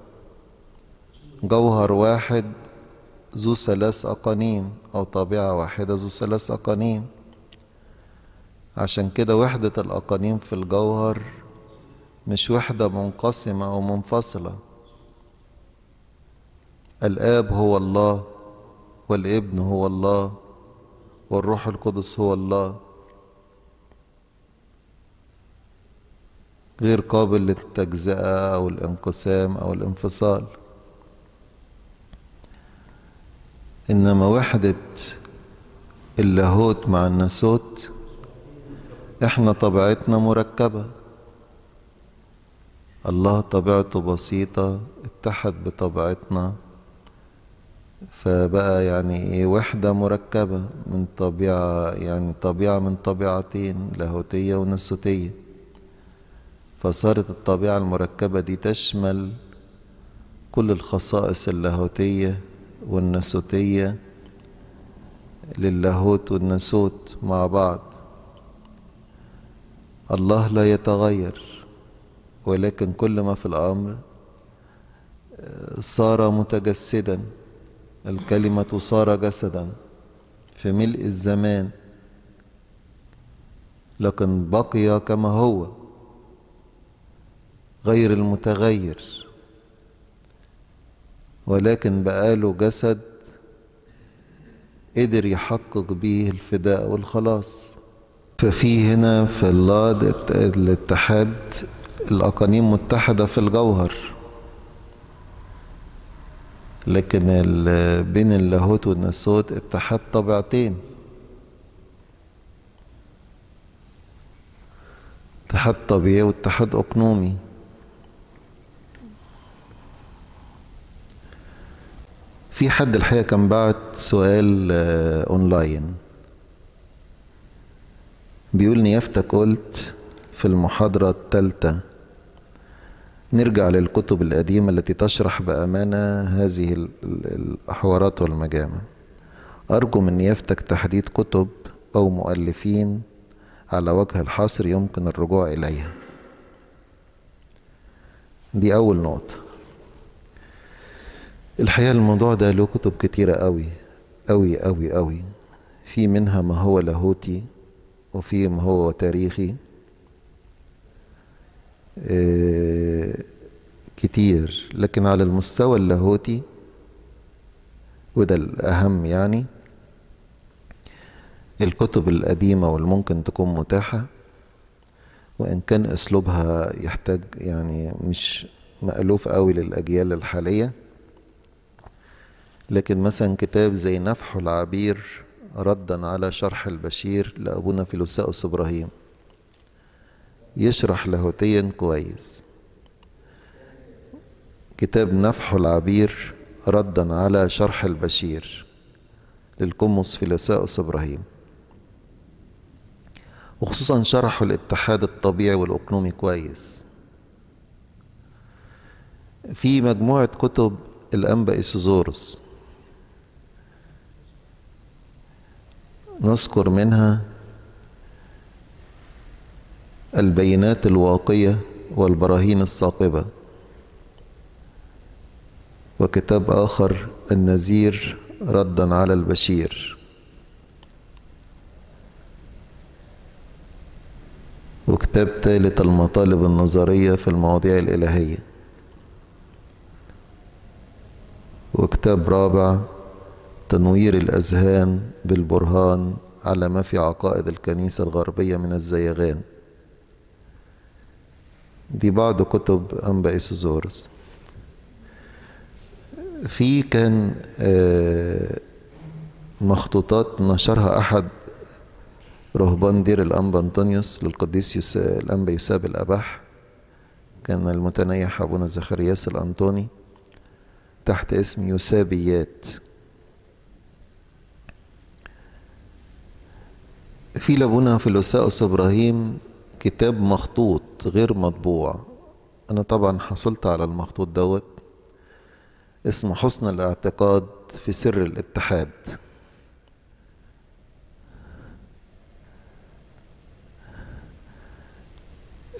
A: جوهر واحد ذو ثلاث أقانيم أو طبيعة واحدة ذو ثلاث أقانيم عشان كده وحدة الأقانيم في الجوهر مش وحدة منقسمة أو منفصلة الآب هو الله والابن هو الله والروح القدس هو الله غير قابل للتجزئة أو الانقسام أو الانفصال إنما وحدة اللاهوت مع الناسوت احنا طبيعتنا مركبة الله طبيعته بسيطة اتحد بطبيعتنا فبقى يعني ايه وحدة مركبة من طبيعة يعني طبيعة من طبيعتين لاهوتية ونسوتية فصارت الطبيعة المركبة دي تشمل كل الخصائص اللاهوتية والنسوتية للاهوت والنسوت مع بعض الله لا يتغير ولكن كل ما في الأمر صار متجسدا الكلمة صار جسدا في ملء الزمان لكن بقي كما هو غير المتغير ولكن بقاله جسد قدر يحقق بيه الفداء والخلاص ففي هنا في اللاد الاتحاد الأقانيم متحدة في الجوهر لكن بين اللاهوت والنسوت اتحاد طبيعتين اتحاد طبيعي واتحاد أقنومي في حد الحقيقة كان بعت سؤال آه، أونلاين بيقول نيافتة قلت في المحاضرة الثالثة نرجع للكتب القديمة التي تشرح بأمانة هذه الحوارات والمجامع أرجو من نيافتك تحديد كتب أو مؤلفين على وجه الحصر يمكن الرجوع إليها دي أول نقطة الحقيقة الموضوع ده له كتب كتيرة قوي قوي قوي قوي في منها ما هو لاهوتي وفيهم هو تاريخي آه، كتير لكن على المستوى اللاهوتي وده الأهم يعني الكتب القديمة والممكن تكون متاحة وإن كان أسلوبها يحتاج يعني مش مألوف قوي للأجيال الحالية لكن مثلا كتاب زي نفح العبير ردا على شرح البشير لأبونا فيلوساوس إبراهيم يشرح لاهوتيا كويس كتاب نفح العبير ردا على شرح البشير للقمص فيلوساوس إبراهيم وخصوصا شرحوا الاتحاد الطبيعي والأقنومي كويس في مجموعة كتب الأنبا إيسوزورس نذكر منها البينات الواقية والبراهين الثاقبة وكتاب آخر النذير ردا على البشير وكتاب ثالث المطالب النظرية في المواضيع الإلهية وكتاب رابع تنوير الأذهان بالبرهان على ما في عقائد الكنيسة الغربية من الزيغان دي بعض كتب أنبا إيسوزورس في كان آه، مخطوطات نشرها أحد رهبان دير الأنبا أنطونيوس للقديس آه، الأنبا يوساب الأباح كان المتنيح أبونا زخرياس الأنطوني تحت اسم يوسابيات في لابونا فيلوساوس ابراهيم كتاب مخطوط غير مطبوع انا طبعا حصلت على المخطوط دوت اسمه حسن الاعتقاد في سر الاتحاد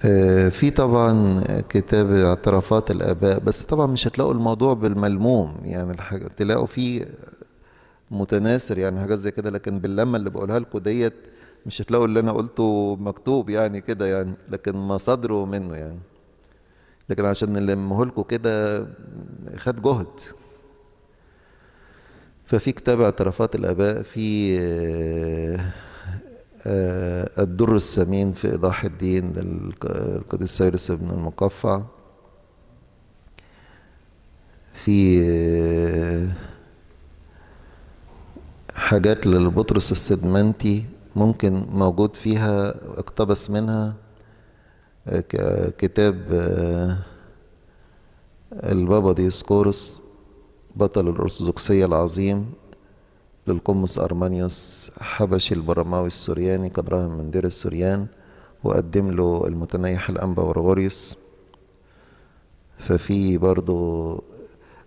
A: آه، في طبعا كتاب اعترافات الاباء بس طبعا مش هتلاقوا الموضوع بالملموم يعني تلاقوا فيه متناسر يعني حاجات زي كده لكن باللمه اللي بقولها لكم ديت مش هتلاقوا اللي انا قلته مكتوب يعني كده يعني لكن مصادره منه يعني لكن عشان نلمه لكم كده خد جهد ففي كتاب اعترافات الاباء في آه، آه، الدر السمين في ايضاح الدين للقديس سيرس بن المقفع في آه، حاجات للبطرس السدمنتي ممكن موجود فيها اقتبس منها آه، كتاب آه، البابا ديسكورس بطل الأرثوذكسية العظيم للقمص أرمانيوس حبشي البرماوي السورياني قد راهم من دير السوريان وقدم له المتنيح الأنبا ورغوريوس ففي برضو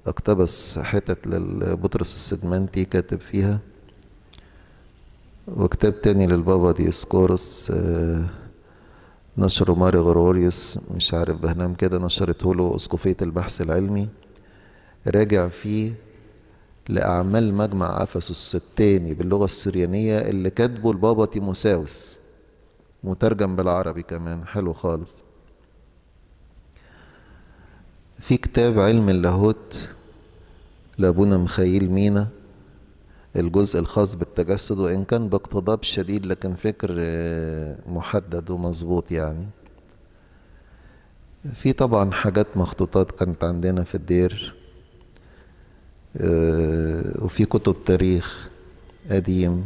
A: اقتبس حتت لبطرس السدمنتي كاتب فيها وكتاب تاني للبابا ديسكورس آه، نشره ماري غروريوس مش عارف بهنام كده نشرته له اسقفيه البحث العلمي راجع فيه لأعمال مجمع أفسس الثاني باللغة السريانية اللي كاتبه البابا تيموساوس مترجم بالعربي كمان حلو خالص في كتاب علم اللاهوت لأبونا مخيل مينا الجزء الخاص بالتجسد وإن كان باقتضاب شديد لكن فكر آه، محدد ومظبوط يعني في طبعا حاجات مخطوطات كانت عندنا في الدير آه، وفي كتب تاريخ قديم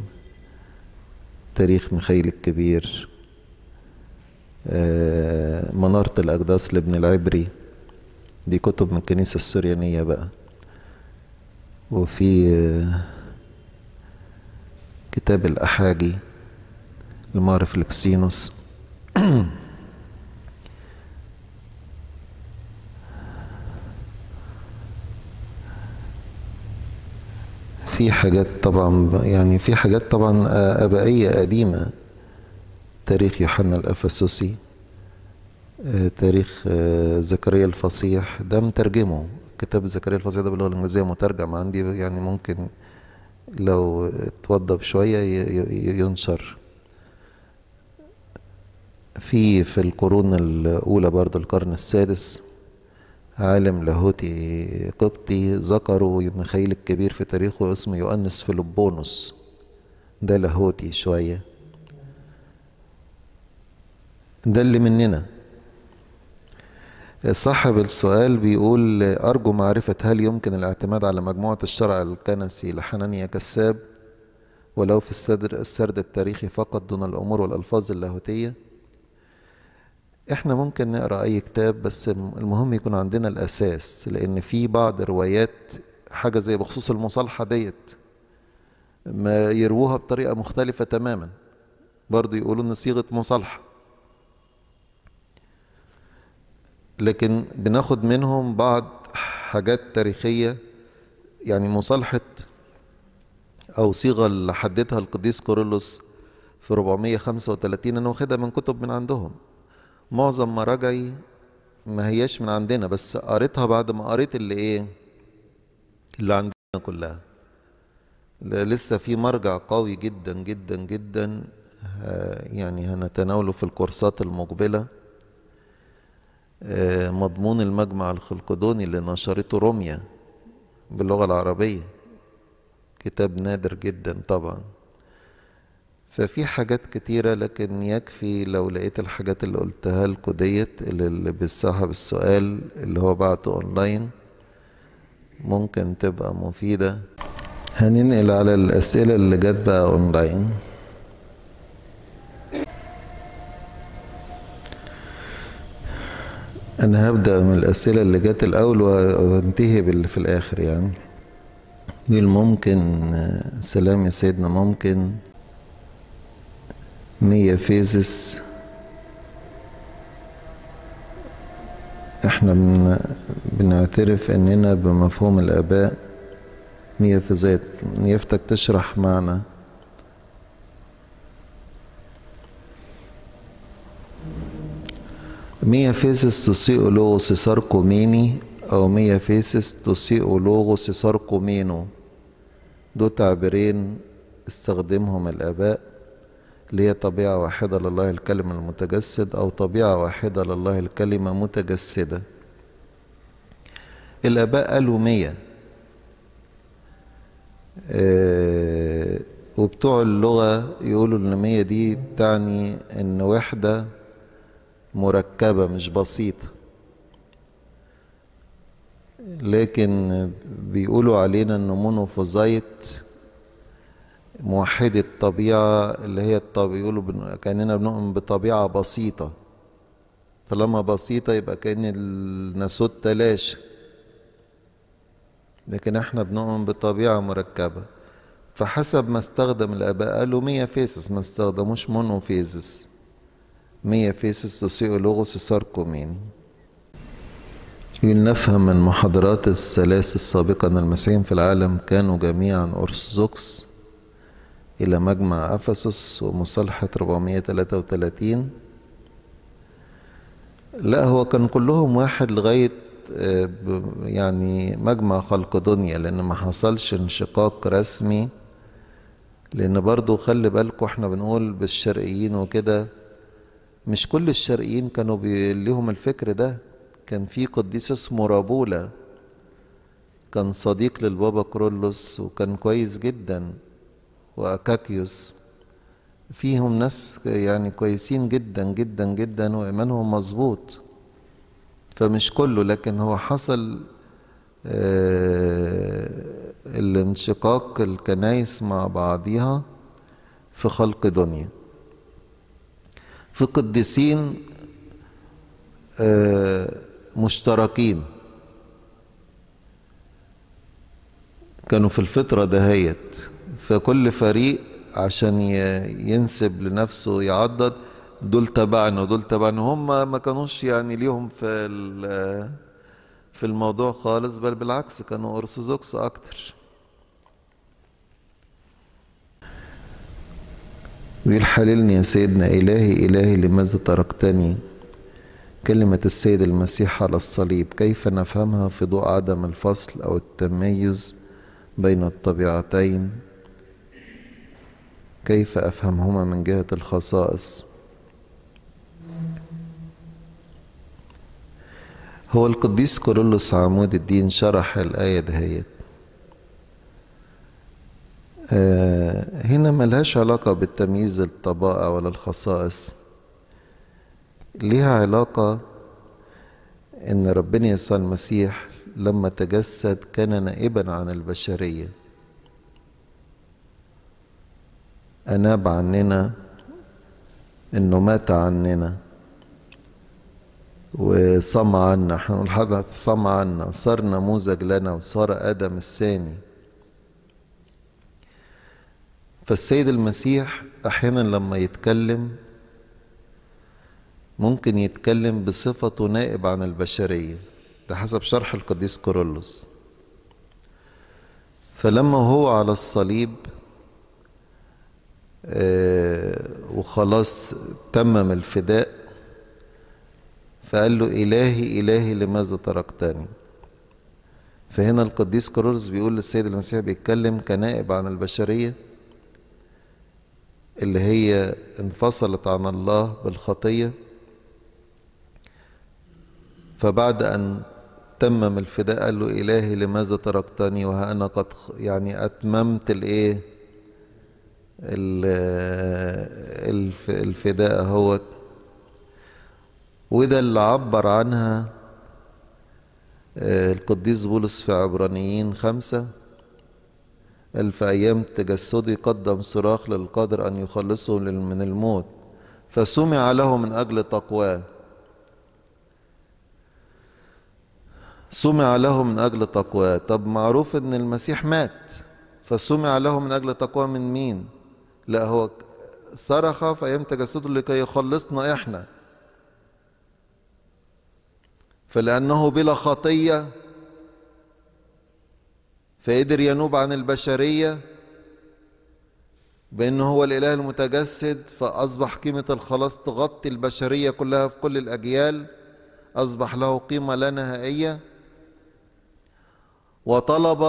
A: تاريخ ميخائيل الكبير آه، منارة الأقداس لابن العبري دي كتب من الكنيسة السريانية بقى وفي كتاب الأحاجي لكسينوس في حاجات طبعا يعني في حاجات طبعا آه، أبائية قديمة تاريخ يوحنا الأفسوسي آه، تاريخ آه، زكريا الفصيح ده مترجمه كتاب زكريا الفصيح ده باللغة الإنجليزية مترجم عندي يعني ممكن لو اتوضب شوية ينشر في في القرون الأولى برضو القرن السادس عالم لاهوتي قبطي ذكروا ميخائيل الكبير في تاريخه اسمه يؤنس فيلبونوس ده لاهوتي شوية ده اللي مننا صاحب السؤال بيقول أرجو معرفة هل يمكن الاعتماد على مجموعة الشرع الكنسي لحنانيا كساب ولو في السرد, السرد التاريخي فقط دون الأمور والألفاظ اللاهوتية احنا ممكن نقرأ أي كتاب بس المهم يكون عندنا الأساس لأن في بعض روايات حاجة زي بخصوص المصالحة ديت ما يروها بطريقة مختلفة تماما برضه يقولوا صيغة مصالحة لكن بناخد منهم بعض حاجات تاريخية يعني مصالحة أو صيغة اللي حددها القديس كورولوس في 435 أنا واخدها من كتب من عندهم معظم مراجعي ما هياش من عندنا بس قريتها بعد ما قريت اللي إيه اللي عندنا كلها لسه في مرجع قوي جدا جدا جدا آه، يعني هنتناوله في الكورسات المقبله آه، مضمون المجمع الخلقدوني اللي نشرته روميا باللغة العربية كتاب نادر جدا طبعا ففي حاجات كتيرة لكن يكفي لو لقيت الحاجات اللي قلتها لكم ديت اللي بيصاحب السؤال اللي هو بعته اونلاين ممكن تبقى مفيدة هننقل على الأسئلة اللي جت بقى اونلاين أنا هبدأ من الأسئلة اللي جت الأول وأنتهي باللي في الآخر يعني يقول ممكن سلام يا سيدنا ممكن مية فيزس احنا بنعترف اننا بمفهوم الاباء ميافيزات يفتك تشرح معنا ميافيسس تسيء لوغوس ميني أو ميافيسس تسيء لوغوس مينو دول تعبيرين استخدمهم الآباء اللي هي طبيعة واحدة لله الكلمة المتجسد أو طبيعة واحدة لله الكلمة متجسدة الآباء قالوا مية أه وبتوع اللغة يقولوا إن مية دي تعني إن وحدة مركبة مش بسيطة لكن بيقولوا علينا ان مونوفوزايت موحدة الطبيعة اللي هي بيقولوا كأننا بنؤمن بطبيعة بسيطة طالما بسيطة يبقى كأن الناسوت تلاشى لكن احنا بنؤمن بطبيعة مركبة فحسب ما استخدم الآباء قالوا مية فيسس ما استخدموش مونوفيزس ميافيسس لوسيولوغوس ساركوميني نفهم من محاضرات الثلاث السابقة أن المسيحيين في العالم كانوا جميعا أرثوذكس إلى مجمع أفسس ومصالحة 433 لا هو كان كلهم واحد لغاية آه، يعني مجمع خلق دنيا لأن ما حصلش انشقاق رسمي لأن برضو خلي بالكوا احنا بنقول بالشرقيين وكده مش كل الشرقيين كانوا لهم الفكر ده كان في قديس اسمه رابولا كان صديق للبابا كرولوس وكان كويس جدا وأكاكيوس فيهم ناس يعني كويسين جدا جدا جدا وإيمانهم مظبوط فمش كله لكن هو حصل آه، الانشقاق الكنايس مع بعضيها في خلق دنيا في قديسين آه، مشتركين كانوا في الفترة دهيت فكل فريق عشان ينسب لنفسه يعدد دول تبعنا ودول تبعنا هم ما كانوش يعني ليهم في في الموضوع خالص بل بالعكس كانوا ارثوذكس اكتر بيقول حللني يا سيدنا إلهي إلهي لماذا تركتني كلمة السيد المسيح على الصليب كيف نفهمها في ضوء عدم الفصل أو التميز بين الطبيعتين كيف أفهمهما من جهة الخصائص هو القديس كورولوس عمود الدين شرح الآية دهيت آه، هنا ملهاش علاقة بالتمييز الطبقة ولا الخصائص ليها علاقة إن ربنا يسوع المسيح لما تجسد كان نائبا عن البشرية أناب عننا إنه مات عننا وصم عنا احنا نقول حضرتك صام عنا صار نموذج لنا وصار آدم الثاني فالسيد المسيح احيانا لما يتكلم ممكن يتكلم بصفته نائب عن البشريه ده حسب شرح القديس كورولوس فلما هو على الصليب آه، وخلاص تمم الفداء فقال له إلهي إلهي لماذا تركتني فهنا القديس كارولوس بيقول للسيد المسيح بيتكلم كنائب عن البشرية اللي هي انفصلت عن الله بالخطية فبعد أن تمم الفداء قال له إلهي لماذا تركتني وها أنا قد يعني أتممت الإيه الفداء اهوت وده اللي عبر عنها آه، القديس بولس في عبرانيين خمسه في أيام تجسدي قدم صراخ للقادر أن يخلصه من الموت فسمع له من أجل تقواه سمع له من أجل تقواه طب معروف أن المسيح مات فسمع له من أجل تقواه من مين لا هو صرخ في أيام تجسده لكي يخلصنا إحنا فلأنه بلا خطية فقدر ينوب عن البشرية بأنه هو الإله المتجسد فأصبح قيمة الخلاص تغطي البشرية كلها في كل الأجيال أصبح له قيمة لا نهائية وطلب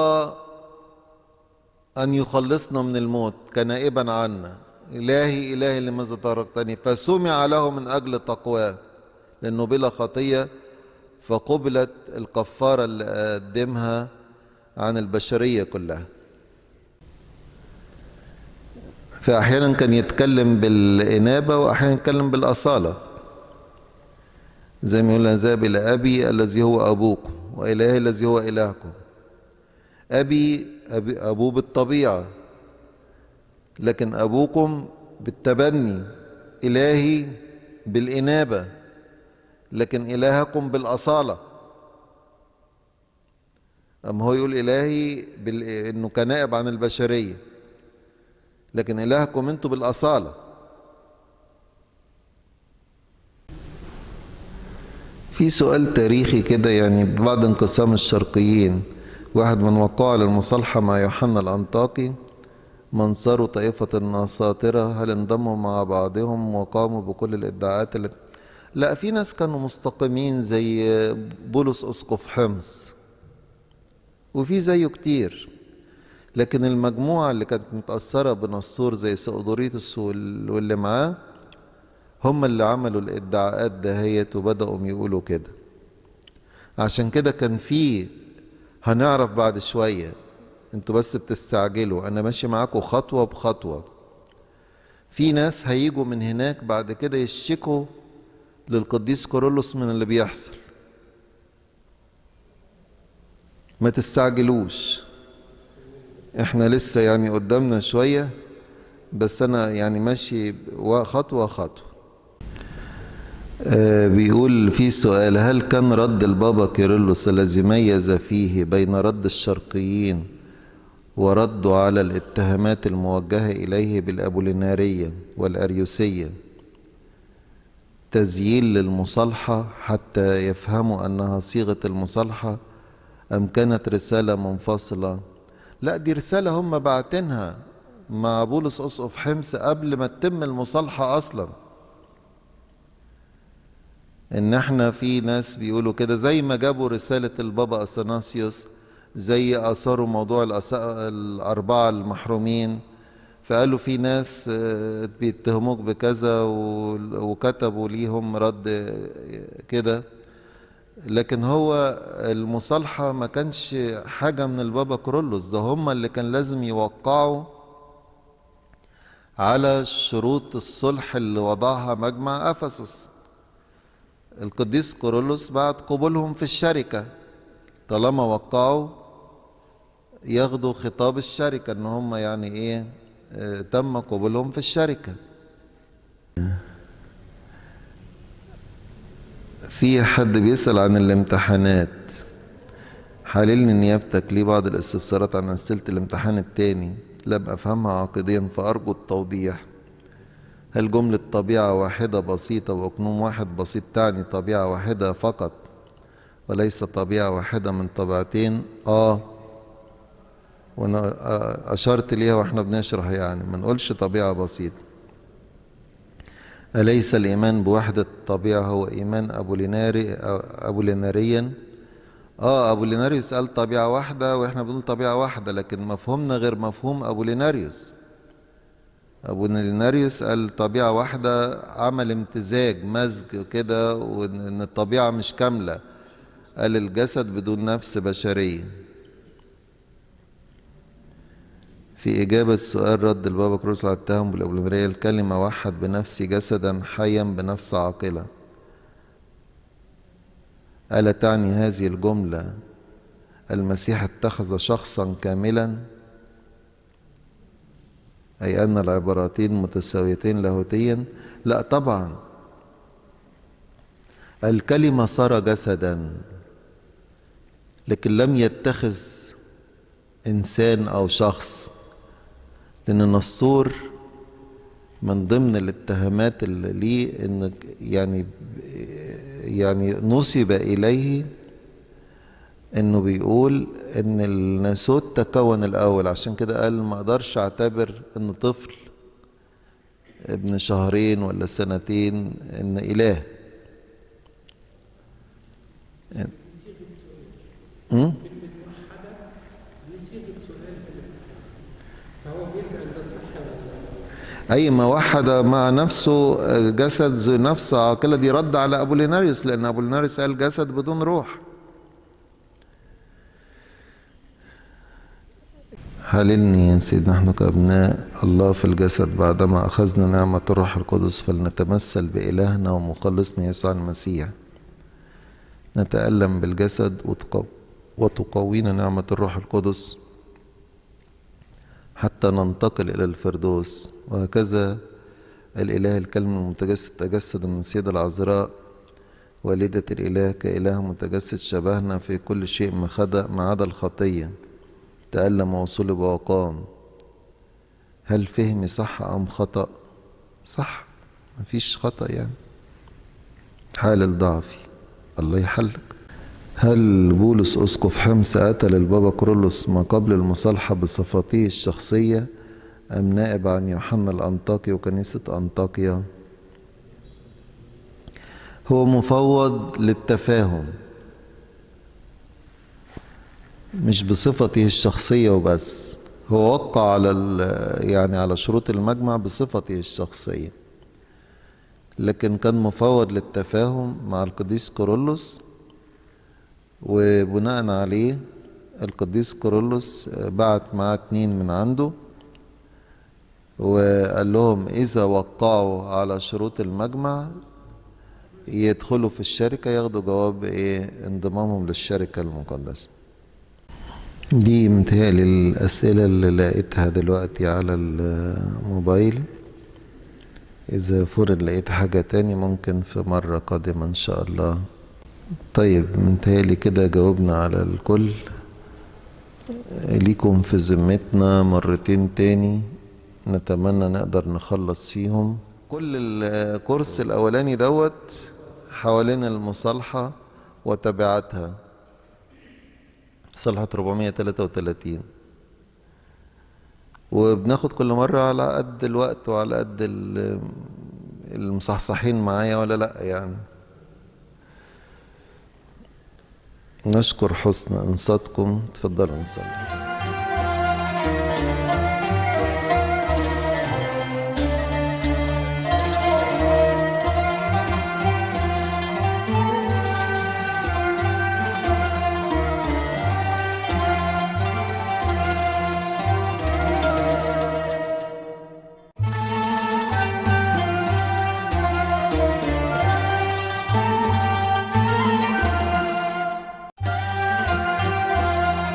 A: أن يخلصنا من الموت كنائبا عنا إلهي إلهي لماذا تركتني فسمع له من أجل تقواه لأنه بلا خطية فقبلت الكفارة اللي قدمها عن البشرية كلها فأحيانا كان يتكلم بالإنابة وأحيانا يتكلم بالأصالة زي ما يقول ذهب إلى أبي الذي هو أبوكم وإلهي الذي هو إلهكم أبي, أبي أبوه بالطبيعة لكن أبوكم بالتبني إلهي بالإنابة لكن إلهكم بالأصالة أما هو يقول إلهي بال... إنه كنائب عن البشرية لكن إلهكم أنتم بالأصالة في سؤال تاريخي كده يعني بعد انقسام الشرقيين واحد من وقع للمصالحة مع يوحنا الأنطاكي من صاروا طائفة الناصاترة هل انضموا مع بعضهم وقاموا بكل الادعاءات اللي لا في ناس كانوا مستقيمين زي بولس اسقف حمص وفي زيه كتير لكن المجموعة اللي كانت متأثرة بنصور زي سؤدوريتس واللي معاه هم اللي عملوا الادعاءات دهيت وبدأوا يقولوا كده عشان كده كان في هنعرف بعد شوية انتوا بس بتستعجلوا انا ماشي معاكم خطوة بخطوة في ناس هيجوا من هناك بعد كده يشكوا للقديس كورولوس من اللي بيحصل ما تستعجلوش احنا لسه يعني قدامنا شوية بس انا يعني ماشي خطوة خطوة آه بيقول في سؤال هل كان رد البابا كيرلس الذي ميز فيه بين رد الشرقيين ورده على الاتهامات الموجهة إليه بالأبولينارية والأريوسية تزييل للمصالحة حتى يفهموا أنها صيغة المصالحة أم كانت رسالة منفصلة لا دي رسالة هم بعتنها مع بولس أسقف حمص قبل ما تتم المصالحة أصلا إن إحنا في ناس بيقولوا كده زي ما جابوا رسالة البابا أثناسيوس زي أثاروا موضوع الأربعة المحرومين فقالوا في ناس آه، بيتهموك بكذا وكتبوا ليهم رد آه، كده لكن هو المصالحة ما كانش حاجة من البابا كرولوس ده هما اللي كان لازم يوقعوا على شروط الصلح اللي وضعها مجمع أفسس القديس كرولوس بعد قبولهم في الشركة طالما وقعوا ياخدوا خطاب الشركة ان هما يعني ايه آه، تم قبولهم في الشركة في حد بيسأل عن الامتحانات حللني نيابتك ليه بعض الاستفسارات عن أسئلة الامتحان التاني لم أفهمها عقديا فأرجو التوضيح هل جملة طبيعة واحدة بسيطة وأقنوم واحد بسيط تعني طبيعة واحدة فقط وليس طبيعة واحدة من طبيعتين آه وأنا أشرت ليها وإحنا بنشرح يعني ما نقولش طبيعة بسيطة أليس الإيمان بوحدة الطبيعة هو إيمان أبوليناري أبوليناريا آه أبوليناريوس قال طبيعة واحدة وإحنا بنقول طبيعة واحدة لكن مفهومنا غير مفهوم أبوليناريوس أبوليناريوس قال طبيعة واحدة عمل امتزاج مزج كده وإن الطبيعة مش كاملة قال الجسد بدون نفس بشرية في إجابة سؤال رد البابا كروس على التهم بالأولمبرية الكلمة وحد بنفسي جسدا حيا بنفس عاقلة ألا تعني هذه الجملة المسيح اتخذ شخصا كاملا أي أن العبارتين متساويتين لاهوتيا لا طبعا الكلمة صار جسدا لكن لم يتخذ إنسان أو شخص لأن النسطور من ضمن الاتهامات اللي ليه إن يعني يعني نصب إليه إنه بيقول إن الناسوت تكون الأول عشان كده قال ما أقدرش أعتبر إن طفل ابن شهرين ولا سنتين إن إله م? أي ما وحد مع نفسه جسد ذو نفس عاقلة دي رد على أبوليناريوس لأن أبوليناريوس قال جسد بدون روح هللني سيدنا نحن كأبناء الله في الجسد بعدما أخذنا نعمة الروح القدس فلنتمثل بإلهنا ومخلصنا يسوع المسيح نتألم بالجسد وتقوينا نعمة الروح القدس حتى ننتقل إلى الفردوس وهكذا الإله الكلم المتجسد تجسد من سيد العذراء والدة الإله كإله متجسد شبهنا في كل شيء مخدأ ما عدا الخطية تألم وصلب وقام هل فهمي صح أم خطأ؟ صح مفيش خطأ يعني حال الضعف الله يحلك هل بولس أسقف حمص قتل البابا كرولوس ما قبل المصالحة بصفاته الشخصية أم نائب عن يوحنا الأنطاكي وكنيسة أنطاكيا؟ هو مفوض للتفاهم مش بصفته الشخصية وبس هو وقع على يعني على شروط المجمع بصفته الشخصية لكن كان مفوض للتفاهم مع القديس كورولوس وبناء عليه القديس كورولوس آه، بعت معاه اتنين من عنده وقال لهم إذا وقعوا على شروط المجمع يدخلوا في الشركة ياخدوا جواب إيه انضمامهم للشركة المقدسة دي متهيألي الأسئلة اللي لقيتها دلوقتي على الموبايل إذا فور لقيت حاجة تاني ممكن في مرة قادمة إن شاء الله طيب منتهيلي كده جاوبنا على الكل ليكم في ذمتنا مرتين تاني نتمنى نقدر نخلص فيهم كل الكورس الأولاني دوت حوالين المصالحة وتبعاتها صلحة 433 وبناخد كل مرة على قد الوقت وعلى قد المصحصحين معايا ولا لأ يعني نشكر حسن انصاتكم تفضلوا نصلي